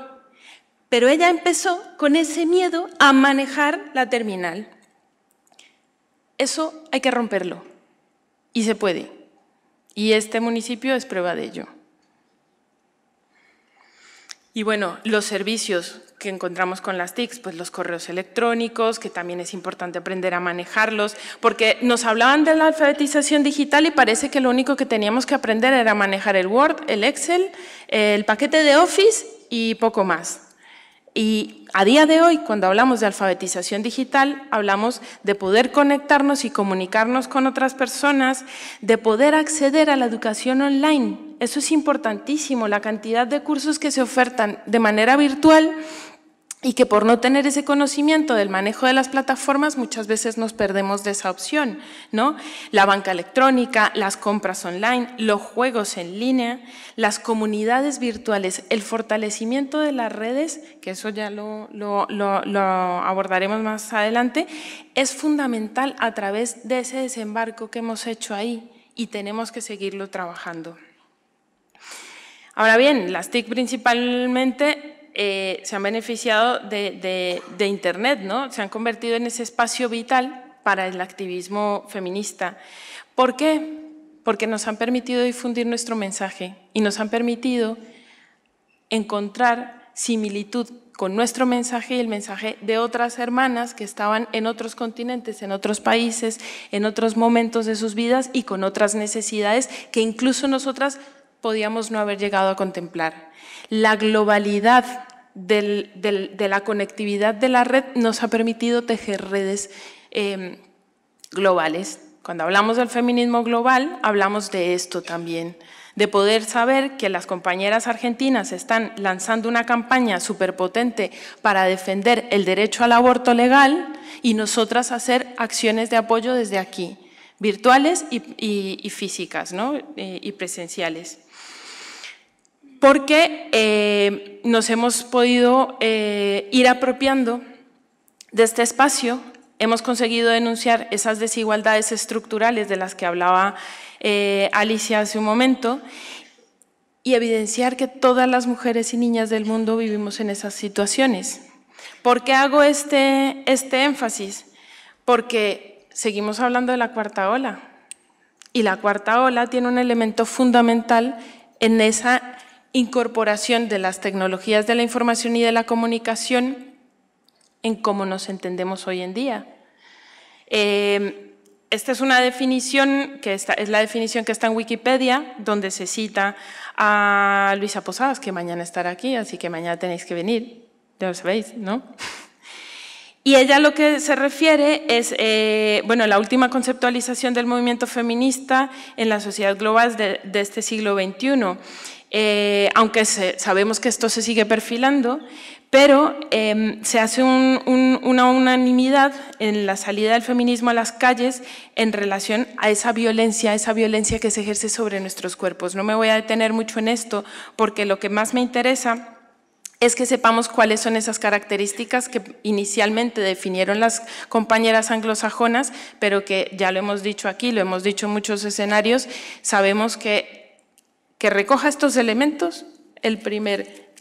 pero ella empezó con ese miedo a manejar la terminal. Eso hay que romperlo y se puede. Y este municipio es prueba de ello. Y bueno, los servicios, que encontramos con las TICs, pues los correos electrónicos, que también es importante aprender a manejarlos, porque nos hablaban de la alfabetización digital y parece que lo único que teníamos que aprender era manejar el Word, el Excel, el paquete de Office y poco más. Y a día de hoy, cuando hablamos de alfabetización digital, hablamos de poder conectarnos y comunicarnos con otras personas, de poder acceder a la educación online. Eso es importantísimo, la cantidad de cursos que se ofertan de manera virtual y que por no tener ese conocimiento del manejo de las plataformas muchas veces nos perdemos de esa opción, ¿no? La banca electrónica, las compras online, los juegos en línea, las comunidades virtuales, el fortalecimiento de las redes, que eso ya lo, lo abordaremos más adelante, es fundamental a través de ese desembarco que hemos hecho ahí y tenemos que seguirlo trabajando. Ahora bien, las TIC principalmente eh, se han beneficiado de, de, Internet, ¿no? Se han convertido en ese espacio vital para el activismo feminista. ¿Por qué? Porque nos han permitido difundir nuestro mensaje y nos han permitido encontrar similitud con nuestro mensaje y el mensaje de otras hermanas que estaban en otros continentes, en otros países, en otros momentos de sus vidas y con otras necesidades que incluso nosotras podíamos no haber llegado a contemplar la globalidad de la conectividad de la red nos ha permitido tejer redes em, globales. Cuando hablamos del feminismo global, hablamos de esto también, de poder saber que las compañeras argentinas están lanzando una campaña superpotente para defender el derecho al aborto legal y nosotras hacer acciones de apoyo desde aquí, virtuales y, físicas eh, y presenciales porque eh, nos hemos podido eh, ir apropiando de este espacio, hemos conseguido denunciar esas desigualdades estructurales de las que hablaba eh, Alicia hace un momento y evidenciar que todas las mujeres y niñas del mundo vivimos en esas situaciones. ¿Por qué hago este, este énfasis? Porque seguimos hablando de la cuarta ola y la cuarta ola tiene un elemento fundamental en esa incorporación de las tecnologías de la información y de la comunicación en cómo nos entendemos hoy en día. Eh, esta es una definición, que está, es la definición que está en Wikipedia, donde se cita a Luisa Posadas, que mañana estará aquí, así que mañana tenéis que venir, ya lo sabéis, ¿no? Y ella lo que se refiere es, eh, bueno, la última conceptualización del movimiento feminista en la sociedad global de, de este siglo XXI. Eh, aunque sabemos que esto se sigue perfilando, pero em, se hace una unanimidad en la salida del feminismo a las calles en relación a esa violencia, esa violencia que se ejerce sobre nuestros cuerpos. No me voy a detener mucho en esto porque lo que más me interesa es que sepamos cuáles son esas características que inicialmente definieron las compañeras anglosajonas, pero que ya lo hemos dicho aquí, lo hemos dicho en muchos escenarios, sabemos que que recoja estos elementos,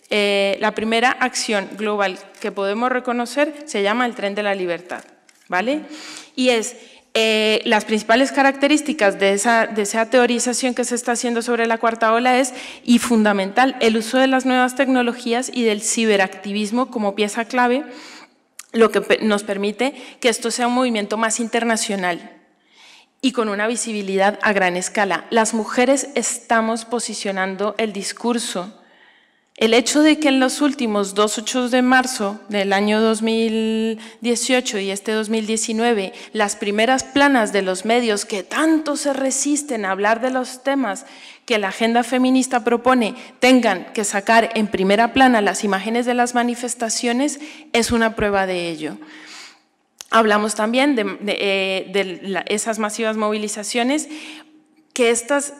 eh, la primera acción global que podemos reconocer se llama el tren de la libertad. ¿vale? Y es eh, las principales características de de esa, teorización que se está haciendo sobre la cuarta ola es, y fundamental, el uso de las nuevas tecnologías y del ciberactivismo como pieza clave, lo que nos permite que esto sea un movimiento más internacional y con una visibilidad a gran escala. Las mujeres estamos posicionando el discurso. El hecho de que en los últimos dos 8 de marzo del año 2018 y este 2019, las primeras planas de los medios que tanto se resisten a hablar de los temas que la agenda feminista propone tengan que sacar en primera plana las imágenes de las manifestaciones es una prueba de ello. Hablamos también de, eh, esas masivas movilizaciones, que estas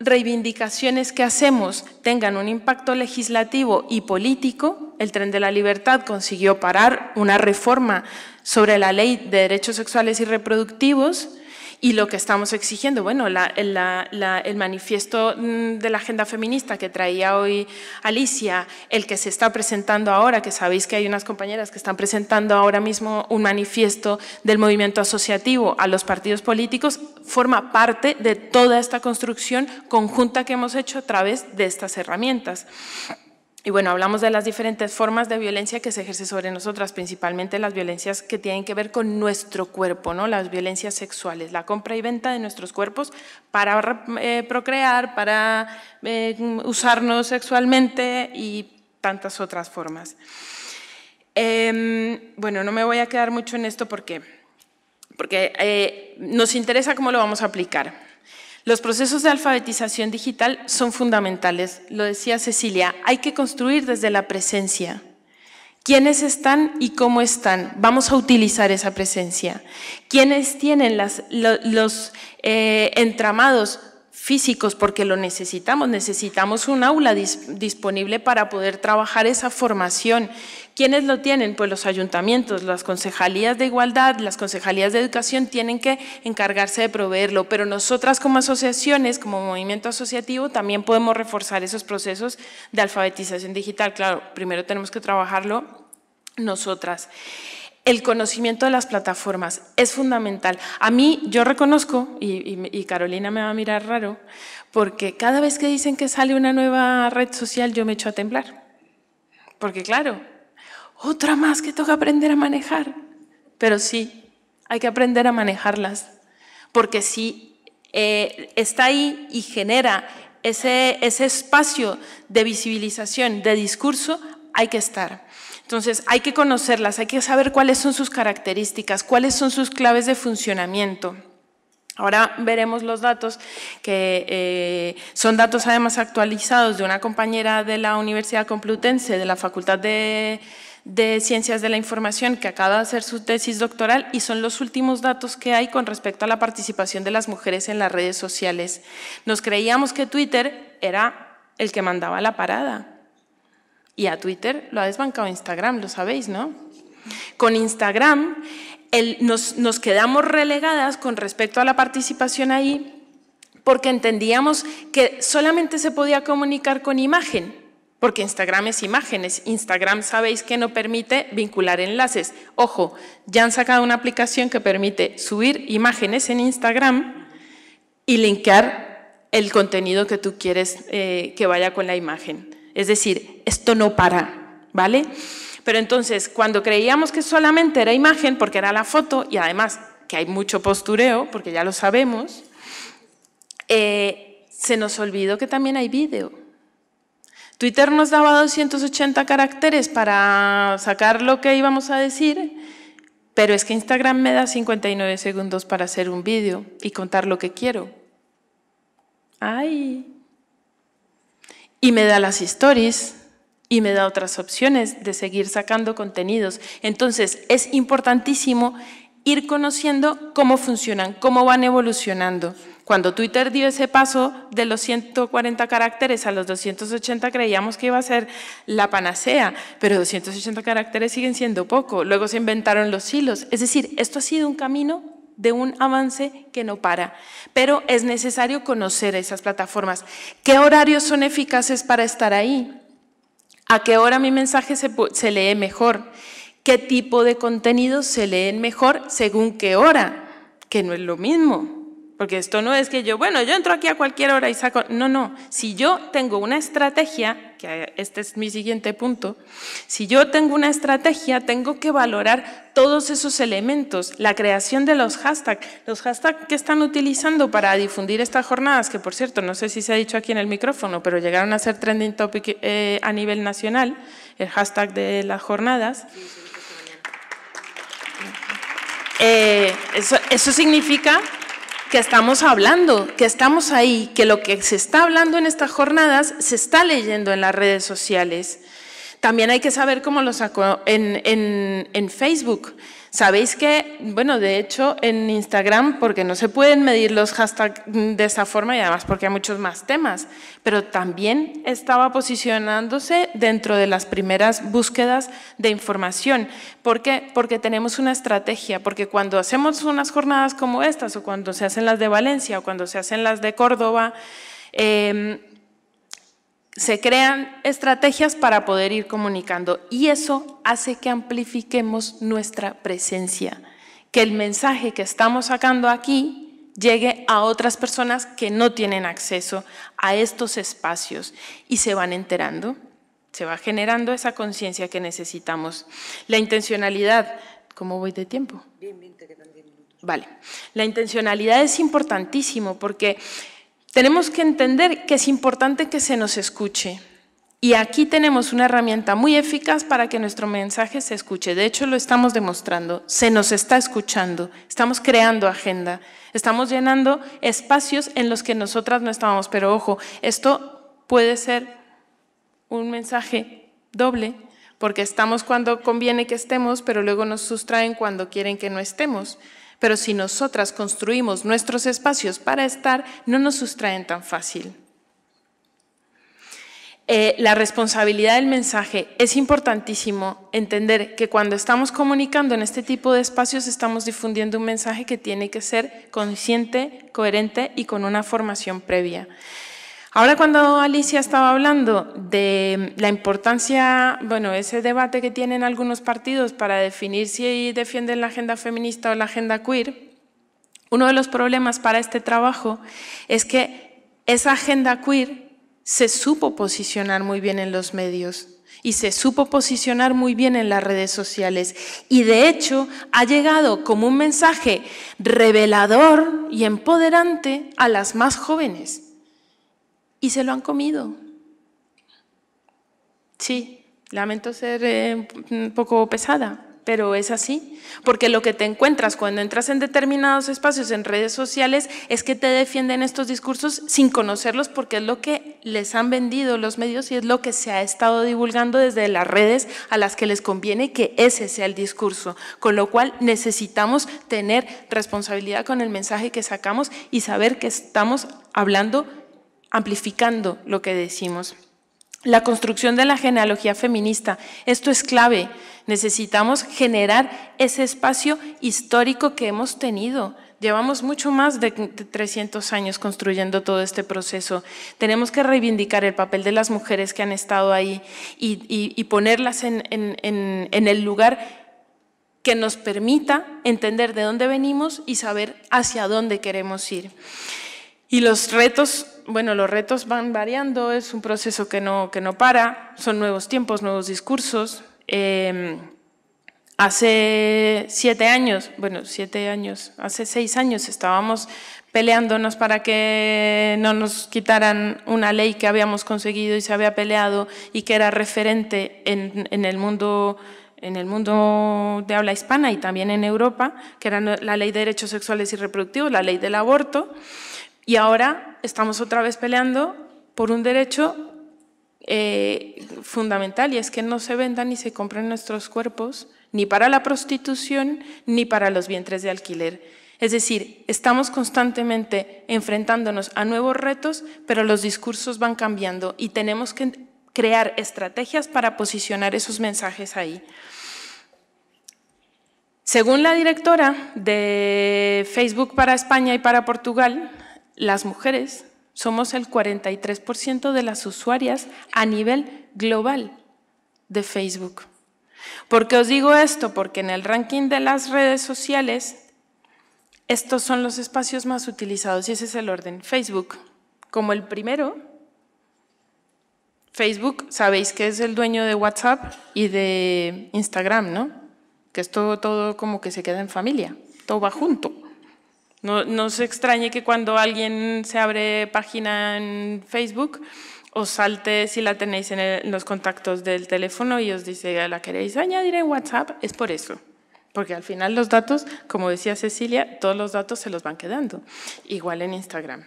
reivindicaciones que hacemos tengan un impacto legislativo y político, el Tren de la Libertad consiguió parar una reforma sobre la Ley de Derechos Sexuales y Reproductivos, y lo que estamos exigiendo, bueno, el manifiesto mm, de la agenda feminista que traía hoy Alicia, el que se está presentando ahora, que sabéis que hay unas compañeras que están presentando ahora mismo un manifiesto del movimiento asociativo a los partidos políticos, forma parte de toda esta construcción conjunta que hemos hecho a través de estas herramientas. Y bueno, hablamos de las diferentes formas de violencia que se ejerce sobre nosotras, principalmente las violencias que tienen que ver con nuestro cuerpo, las violencias sexuales, la compra y venta de nuestros cuerpos para eh, procrear, para eh, usarnos sexualmente y tantas otras formas. Em, bueno, no me voy a quedar mucho en esto porque, porque eh, nos interesa cómo lo vamos a aplicar. Los procesos de alfabetización digital son fundamentales. Lo decía Cecilia, hay que construir desde la presencia. ¿Quiénes están y cómo están? Vamos a utilizar esa presencia. ¿Quiénes tienen los eh, entramados físicos? Porque lo necesitamos. Necesitamos un aula disponible para poder trabajar esa formación ¿Quiénes lo tienen? Pues los ayuntamientos, las concejalías de igualdad, las concejalías de educación tienen que encargarse de proveerlo, pero nosotras como asociaciones, como movimiento asociativo, también podemos reforzar esos procesos de alfabetización digital. Claro, primero tenemos que trabajarlo nosotras. El conocimiento de las plataformas es fundamental. A mí, yo reconozco, y, y, Carolina me va a mirar raro, porque cada vez que dicen que sale una nueva red social, yo me echo a temblar. Porque claro, otra más que toca aprender a manejar. Pero sí, hay que aprender a manejarlas, porque si eh, está ahí y genera ese, ese espacio de visibilización, de discurso, hay que estar. Entonces, hay que conocerlas, hay que saber cuáles son sus características, cuáles son sus claves de funcionamiento. Ahora veremos los datos, que eh, son datos además actualizados de una compañera de la Universidad Complutense, de la Facultad de de Ciencias de la Información, que acaba de hacer su tesis doctoral y son los últimos datos que hay con respecto a la participación de las mujeres en las redes sociales. Nos creíamos que Twitter era el que mandaba la parada. Y a Twitter lo ha desbancado Instagram, lo sabéis, ¿no? Con Instagram nos, nos quedamos relegadas con respecto a la participación ahí porque entendíamos que solamente se podía comunicar con imagen porque Instagram es imágenes. Instagram sabéis que no permite vincular enlaces. Ojo, ya han sacado una aplicación que permite subir imágenes en Instagram y linkear el contenido que tú quieres eh, que vaya con la imagen. Es decir, esto no para, ¿vale? Pero entonces, cuando creíamos que solamente era imagen, porque era la foto, y además que hay mucho postureo, porque ya lo sabemos, eh, se nos olvidó que también hay vídeo. Twitter nos daba 280 caracteres para sacar lo que íbamos a decir, pero es que Instagram me da 59 segundos para hacer un vídeo y contar lo que quiero. ¡Ay! Y me da las stories y me da otras opciones de seguir sacando contenidos. Entonces, es importantísimo ir conociendo cómo funcionan, cómo van evolucionando. Cuando Twitter dio ese paso de los 140 caracteres a los 280 creíamos que iba a ser la panacea, pero 280 caracteres siguen siendo poco. Luego se inventaron los hilos. Es decir, esto ha sido un camino de un avance que no para, pero es necesario conocer esas plataformas. ¿Qué horarios son eficaces para estar ahí? ¿A qué hora mi mensaje se, se lee mejor? ¿Qué tipo de contenidos se leen mejor según qué hora? Que no es lo mismo. Porque esto no es que yo, bueno, yo entro aquí a cualquier hora y saco. No, no. Si yo tengo una estrategia, que este es mi siguiente punto, si yo tengo una estrategia, tengo que valorar todos esos elementos. La creación de los hashtags, los hashtags que están utilizando para difundir estas jornadas, que por cierto, no sé si se ha dicho aquí en el micrófono, pero llegaron a ser trending topic eh, a nivel nacional, el hashtag de las jornadas. Eh, eso, eso significa que estamos hablando, que estamos ahí, que lo que se está hablando en estas jornadas se está leyendo en las redes sociales. También hay que saber cómo lo sacó en, Facebook. Sabéis que, bueno, de hecho en Instagram, porque no se pueden medir los hashtags de esa forma y además porque hay muchos más temas, pero también estaba posicionándose dentro de las primeras búsquedas de información. ¿Por qué? Porque tenemos una estrategia, porque cuando hacemos unas jornadas como estas o cuando se hacen las de Valencia o cuando se hacen las de Córdoba, em, se crean estrategias para poder ir comunicando y eso hace que amplifiquemos nuestra presencia, que el mensaje que estamos sacando aquí llegue a otras personas que no tienen acceso a estos espacios y se van enterando, se va generando esa conciencia que necesitamos. La intencionalidad, ¿cómo voy de tiempo? Bien, 10 minutos. Vale, la intencionalidad es importantísimo porque tenemos que entender que es importante que se nos escuche. Y aquí tenemos una herramienta muy eficaz para que nuestro mensaje se escuche. De hecho, lo estamos demostrando. Se nos está escuchando. Estamos creando agenda. Estamos llenando espacios en los que nosotras no estábamos. Pero ojo, esto puede ser un mensaje doble, porque estamos cuando conviene que estemos, pero luego nos sustraen cuando quieren que no estemos. Pero si nosotras construimos nuestros espacios para estar, no nos sustraen tan fácil. Eh, la responsabilidad del mensaje. Es importantísimo entender que cuando estamos comunicando en este tipo de espacios estamos difundiendo un mensaje que tiene que ser consciente, coherente y con una formación previa. Ahora cuando Alicia estaba hablando de la importancia, bueno, ese debate que tienen algunos partidos para definir si defienden la agenda feminista o la agenda queer, uno de los problemas para este trabajo es que esa agenda queer se supo posicionar muy bien en los medios y se supo posicionar muy bien en las redes sociales y de hecho ha llegado como un mensaje revelador y empoderante a las más jóvenes y se lo han comido. Sí, lamento ser eh, un poco pesada, pero es así. Porque lo que te encuentras cuando entras en determinados espacios, en redes sociales, es que te defienden estos discursos sin conocerlos porque es lo que les han vendido los medios y es lo que se ha estado divulgando desde las redes a las que les conviene que ese sea el discurso. Con lo cual necesitamos tener responsabilidad con el mensaje que sacamos y saber que estamos hablando amplificando lo que decimos. La construcción de la genealogía feminista, esto es clave. Necesitamos generar ese espacio histórico que hemos tenido. Llevamos mucho más de 300 años construyendo todo este proceso. Tenemos que reivindicar el papel de las mujeres que han estado ahí y, ponerlas en, en el lugar que nos permita entender de dónde venimos y saber hacia dónde queremos ir. Y los retos bueno, los retos van variando, es un proceso que no, que no para, son nuevos tiempos, nuevos discursos. Em, hace siete años, bueno, siete años, hace seis años estábamos peleándonos para que no nos quitaran una ley que habíamos conseguido y se había peleado y que era referente en, el mundo en el mundo de habla hispana y también en Europa, que era la ley de derechos sexuales y reproductivos, la ley del aborto. Y ahora estamos otra vez peleando por un derecho eh, fundamental y es que no se vendan ni se compren nuestros cuerpos ni para la prostitución ni para los vientres de alquiler. Es decir, estamos constantemente enfrentándonos a nuevos retos, pero los discursos van cambiando y tenemos que crear estrategias para posicionar esos mensajes ahí. Según la directora de Facebook para España y para Portugal, las mujeres somos el 43% de las usuarias a nivel global de Facebook. ¿Por qué os digo esto? Porque en el ranking de las redes sociales, estos son los espacios más utilizados y ese es el orden. Facebook, como el primero, Facebook, sabéis que es el dueño de WhatsApp y de Instagram, ¿no? Que es todo como que se queda en familia, todo va junto. No, se extrañe que cuando alguien se abre página en Facebook, os salte si la tenéis en, en, los contactos del teléfono y os dice, ¿la queréis añadir en WhatsApp? Es por eso. Porque al final los datos, como decía Cecilia, todos los datos se los van quedando. Igual en Instagram.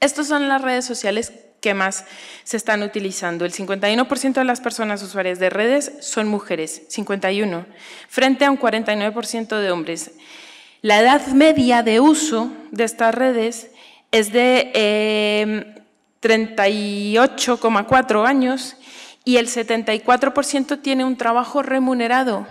Estas son las redes sociales que más se están utilizando. El 51% de las personas usuarias de redes son mujeres, 51, frente a un 49% de hombres. La edad media de uso de estas redes es de 38,4 em, años y el 74% tiene un trabajo remunerado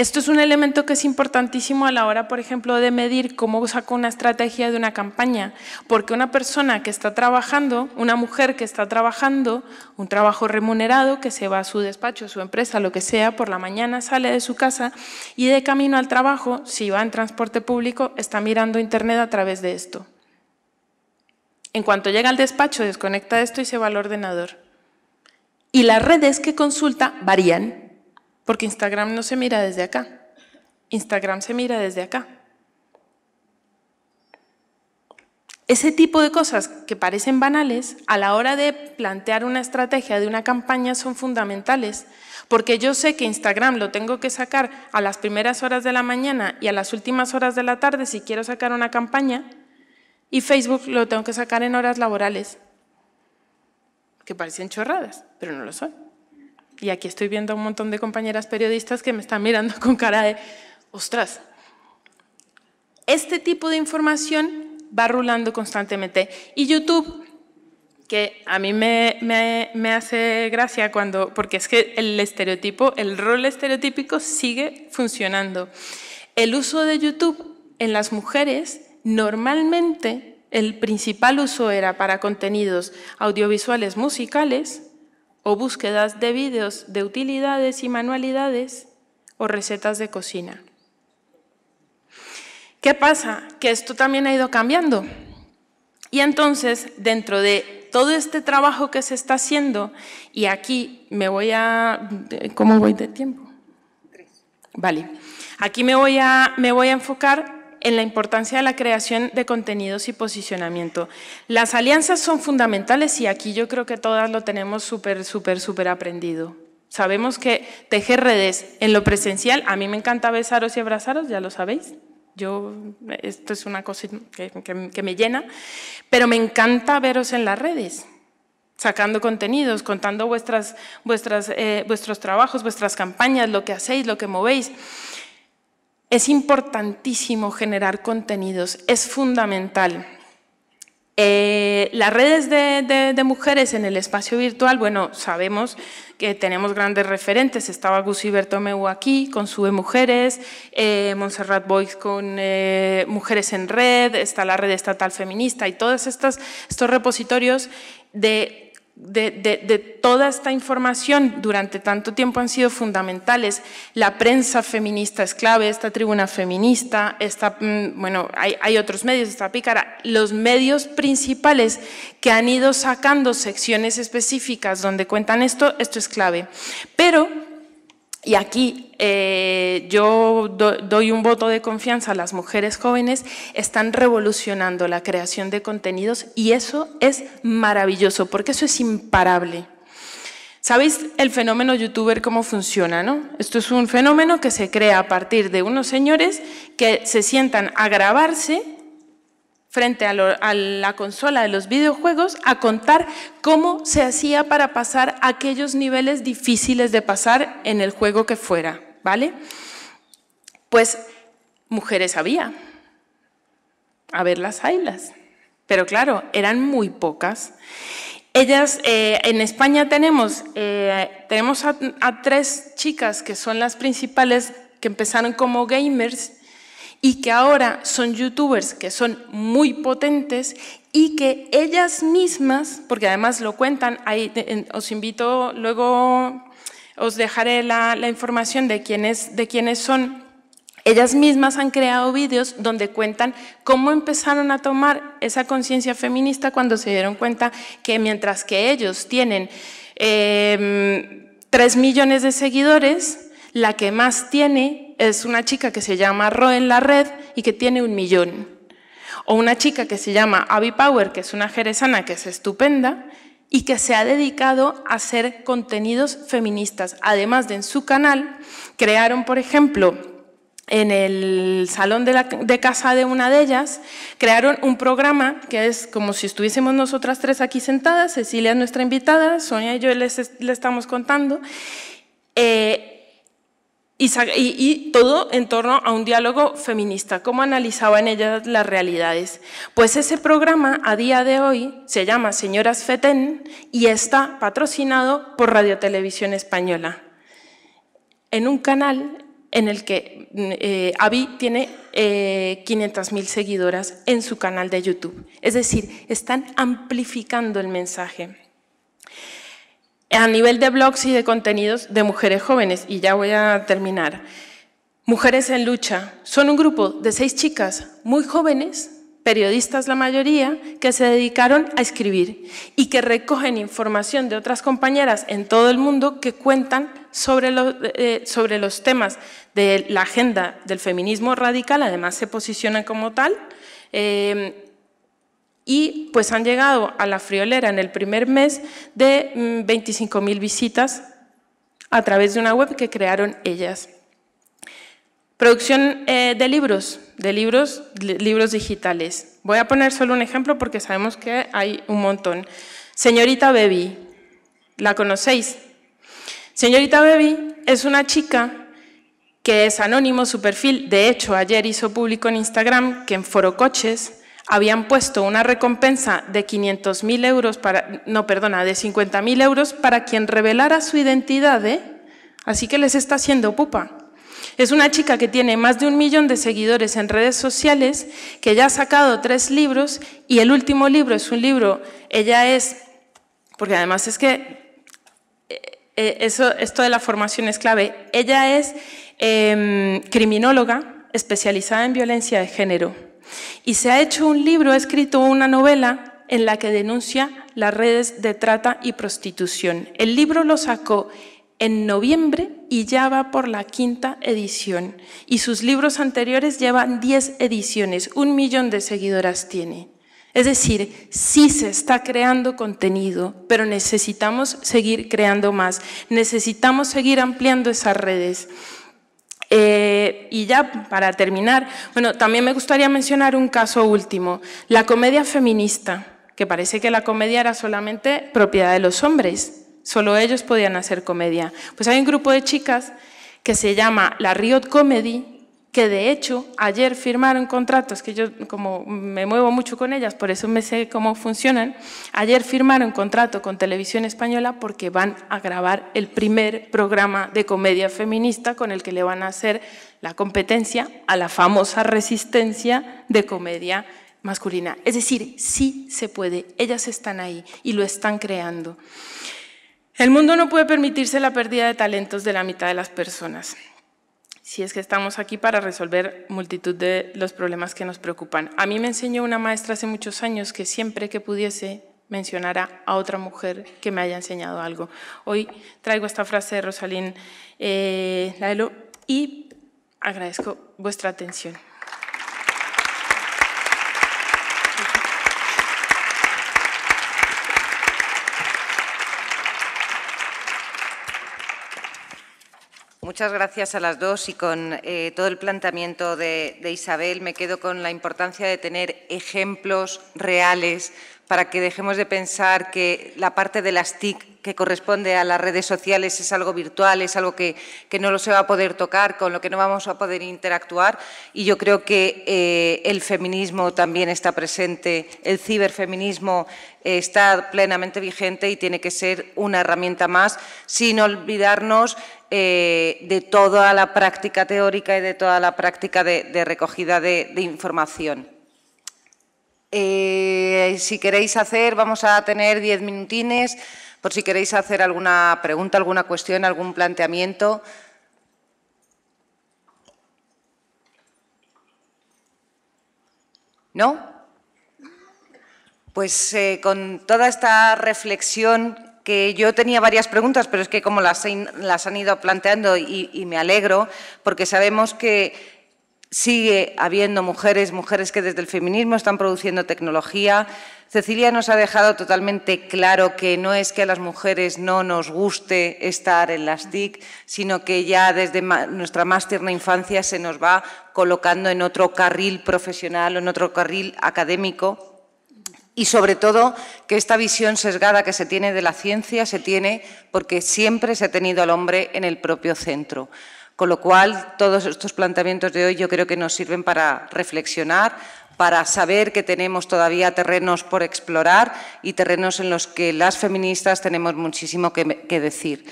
esto es un elemento que es importantísimo a la hora, por ejemplo, de medir cómo saco una estrategia de una campaña, porque una persona que está trabajando, una mujer que está trabajando, un trabajo remunerado, que se va a su despacho, a su empresa, lo que sea, por la mañana sale de su casa y de camino al trabajo, si va en transporte público, está mirando Internet a través de esto. En cuanto llega al despacho, desconecta esto y se va al ordenador. Y las redes que consulta varían. Porque Instagram no se mira desde acá. Instagram se mira desde acá. Ese tipo de cosas que parecen banales a la hora de plantear una estrategia de una campaña son fundamentales, porque yo sé que Instagram lo tengo que sacar a las primeras horas de la mañana y a las últimas horas de la tarde si quiero sacar una campaña, y Facebook lo tengo que sacar en horas laborales, que parecen chorradas, pero no lo son. Y aquí estoy viendo a un montón de compañeras periodistas que me están mirando con cara de, ostras, este tipo de información va rulando constantemente. Y YouTube, que a mí me, me, hace gracia cuando, porque es que el estereotipo, el rol estereotípico sigue funcionando. El uso de YouTube en las mujeres, normalmente el principal uso era para contenidos audiovisuales musicales, o búsquedas de vídeos de utilidades y manualidades o recetas de cocina. ¿Qué pasa? Que esto también ha ido cambiando. Y entonces, dentro de todo este trabajo que se está haciendo, y aquí me voy a... ¿Cómo voy de tiempo? Vale. Aquí me voy a, me voy a enfocar en la importancia de la creación de contenidos y posicionamiento. Las alianzas son fundamentales y aquí yo creo que todas lo tenemos súper, súper, súper aprendido. Sabemos que tejer redes en lo presencial, a mí me encanta besaros y abrazaros, ya lo sabéis. Yo, esto es una cosa que, me llena, pero me encanta veros en las redes sacando contenidos, contando vuestras, vuestras, eh, vuestros trabajos, vuestras campañas, lo que hacéis, lo que movéis. Es importantísimo generar contenidos, es fundamental. Eh, las redes de, mujeres en el espacio virtual, bueno, sabemos que tenemos grandes referentes. Estaba Gusi Bertomeu aquí con Sube Mujeres, eh, Montserrat Boix con eh, Mujeres en Red, está la Red Estatal Feminista y todos estos repositorios de de, de, toda esta información durante tanto tiempo han sido fundamentales. La prensa feminista es clave, esta tribuna feminista, esta, mm, bueno, hay, hay, otros medios, esta pícara, los medios principales que han ido sacando secciones específicas donde cuentan esto, esto es clave. Pero y aquí eh, yo doy un voto de confianza a las mujeres jóvenes, están revolucionando la creación de contenidos y eso es maravilloso, porque eso es imparable. ¿Sabéis el fenómeno youtuber cómo funciona? ¿no? Esto es un fenómeno que se crea a partir de unos señores que se sientan a grabarse frente a, la consola de los videojuegos a contar cómo se hacía para pasar aquellos niveles difíciles de pasar en el juego que fuera, ¿vale? Pues mujeres había, a ver las ailas, pero claro, eran muy pocas. Ellas, eh, en España tenemos, eh, tenemos a tres chicas que son las principales que empezaron como gamers y que ahora son youtubers que son muy potentes y que ellas mismas, porque además lo cuentan, ahí, os invito, luego os dejaré la, información de quiénes, de quiénes son, ellas mismas han creado vídeos donde cuentan cómo empezaron a tomar esa conciencia feminista cuando se dieron cuenta que mientras que ellos tienen 3 em, millones de seguidores, la que más tiene es una chica que se llama Ro en la red y que tiene un millón. O una chica que se llama Abby Power, que es una jerezana que es estupenda y que se ha dedicado a hacer contenidos feministas. Además de en su canal, crearon, por ejemplo, en el salón de, casa de una de ellas, crearon un programa que es como si estuviésemos nosotras tres aquí sentadas, Cecilia es nuestra invitada, Sonia y yo les, estamos contando, eh, y, todo en torno a un diálogo feminista, cómo analizaban ellas las realidades. Pues ese programa a día de hoy se llama Señoras FETEN y está patrocinado por Radio Televisión Española, en un canal en el que mm, eh, Avi tiene 500.000 eh, seguidoras en su canal de YouTube. Es decir, están amplificando el mensaje a nivel de blogs y de contenidos de mujeres jóvenes, y ya voy a terminar. Mujeres en lucha. Son un grupo de seis chicas muy jóvenes, periodistas la mayoría, que se dedicaron a escribir y que recogen información de otras compañeras en todo el mundo que cuentan sobre los, eh, sobre los temas de la agenda del feminismo radical, además se posicionan como tal. Eh, y pues han llegado a la friolera en el primer mes de 25.000 mm, visitas a través de una web que crearon ellas. Producción eh, de libros, de libros, libros digitales. Voy a poner solo un ejemplo porque sabemos que hay un montón. Señorita Baby, ¿la conocéis? Señorita Baby es una chica que es anónimo su perfil. De hecho, ayer hizo público en Instagram que en Foro Coches habían puesto una recompensa de 500.000 euros para, no, perdona, de 50.000 euros para quien revelara su identidad, ¿eh? Así que les está haciendo pupa. Es una chica que tiene más de un millón de seguidores en redes sociales, que ya ha sacado tres libros y el último libro es un libro, ella es, porque además es que eh, eh, eso, esto de la formación es clave, ella es em, criminóloga especializada en violencia de género. Y se ha hecho un libro, ha escrito una novela en la que denuncia las redes de trata y prostitución. El libro lo sacó en noviembre y ya va por la quinta edición. Y sus libros anteriores llevan 10 ediciones, un millón de seguidoras tiene. Es decir, sí se está creando contenido, pero necesitamos seguir creando más, necesitamos seguir ampliando esas redes. Eh, y ya para terminar, bueno, también me gustaría mencionar un caso último, la comedia feminista, que parece que la comedia era solamente propiedad de los hombres, solo ellos podían hacer comedia. Pues hay un grupo de chicas que se llama la Riot Comedy, que de hecho ayer firmaron contratos, que yo como me muevo mucho con ellas, por eso me sé cómo funcionan, ayer firmaron contrato con Televisión Española porque van a grabar el primer programa de comedia feminista con el que le van a hacer la competencia a la famosa resistencia de comedia masculina. Es decir, sí se puede, ellas están ahí y lo están creando. El mundo no puede permitirse la pérdida de talentos de la mitad de las personas si es que estamos aquí para resolver multitud de los problemas que nos preocupan. A mí me enseñó una maestra hace muchos años que siempre que pudiese mencionara a otra mujer que me haya enseñado algo. Hoy traigo esta frase de Rosalín eh, Laelo y agradezco vuestra atención. Muchas gracias a las dos y con eh, todo el planteamiento de, de, Isabel me quedo con la importancia de tener ejemplos reales para que dejemos de pensar que la parte de las TIC que corresponde a las redes sociales es algo virtual, es algo que, no lo se va a poder tocar, con lo que no vamos a poder interactuar. Y yo creo que eh, el feminismo también está presente, el ciberfeminismo eh, está plenamente vigente y tiene que ser una herramienta más, sin olvidarnos eh, de toda la práctica teórica y de toda la práctica de, recogida de, de información. si queréis hacer, vamos a tener diez minutines por si queréis hacer alguna pregunta, alguna cuestión, algún planteamiento. ¿No? Pues eh, con toda esta reflexión que yo tenía varias preguntas, pero es que como las, han ido planteando y me alegro, porque sabemos que Sigue habiendo mujeres, mujeres que desde el feminismo están produciendo tecnología. Cecilia nos ha dejado totalmente claro que no es que a las mujeres no nos guste estar en las TIC, sino que ya desde nuestra más tierna infancia se nos va colocando en otro carril profesional en otro carril académico y sobre todo que esta visión sesgada que se tiene de la ciencia se tiene porque siempre se ha tenido al hombre en el propio centro. Con lo cual, todos estos planteamientos de hoy yo creo que nos sirven para reflexionar, para saber que tenemos todavía terrenos por explorar y terrenos en los que las feministas tenemos muchísimo que, decir.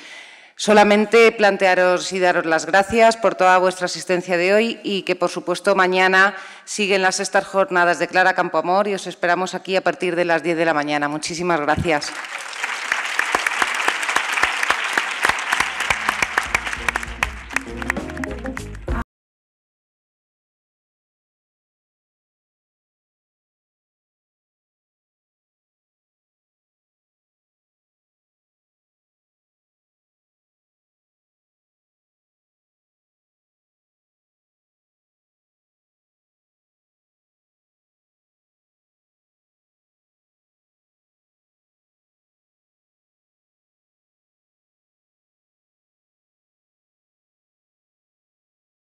Solamente plantearos y daros las gracias por toda vuestra asistencia de hoy y que, por supuesto, mañana siguen las estas jornadas de Clara Campoamor y os esperamos aquí a partir de las 10 de la mañana. Muchísimas gracias.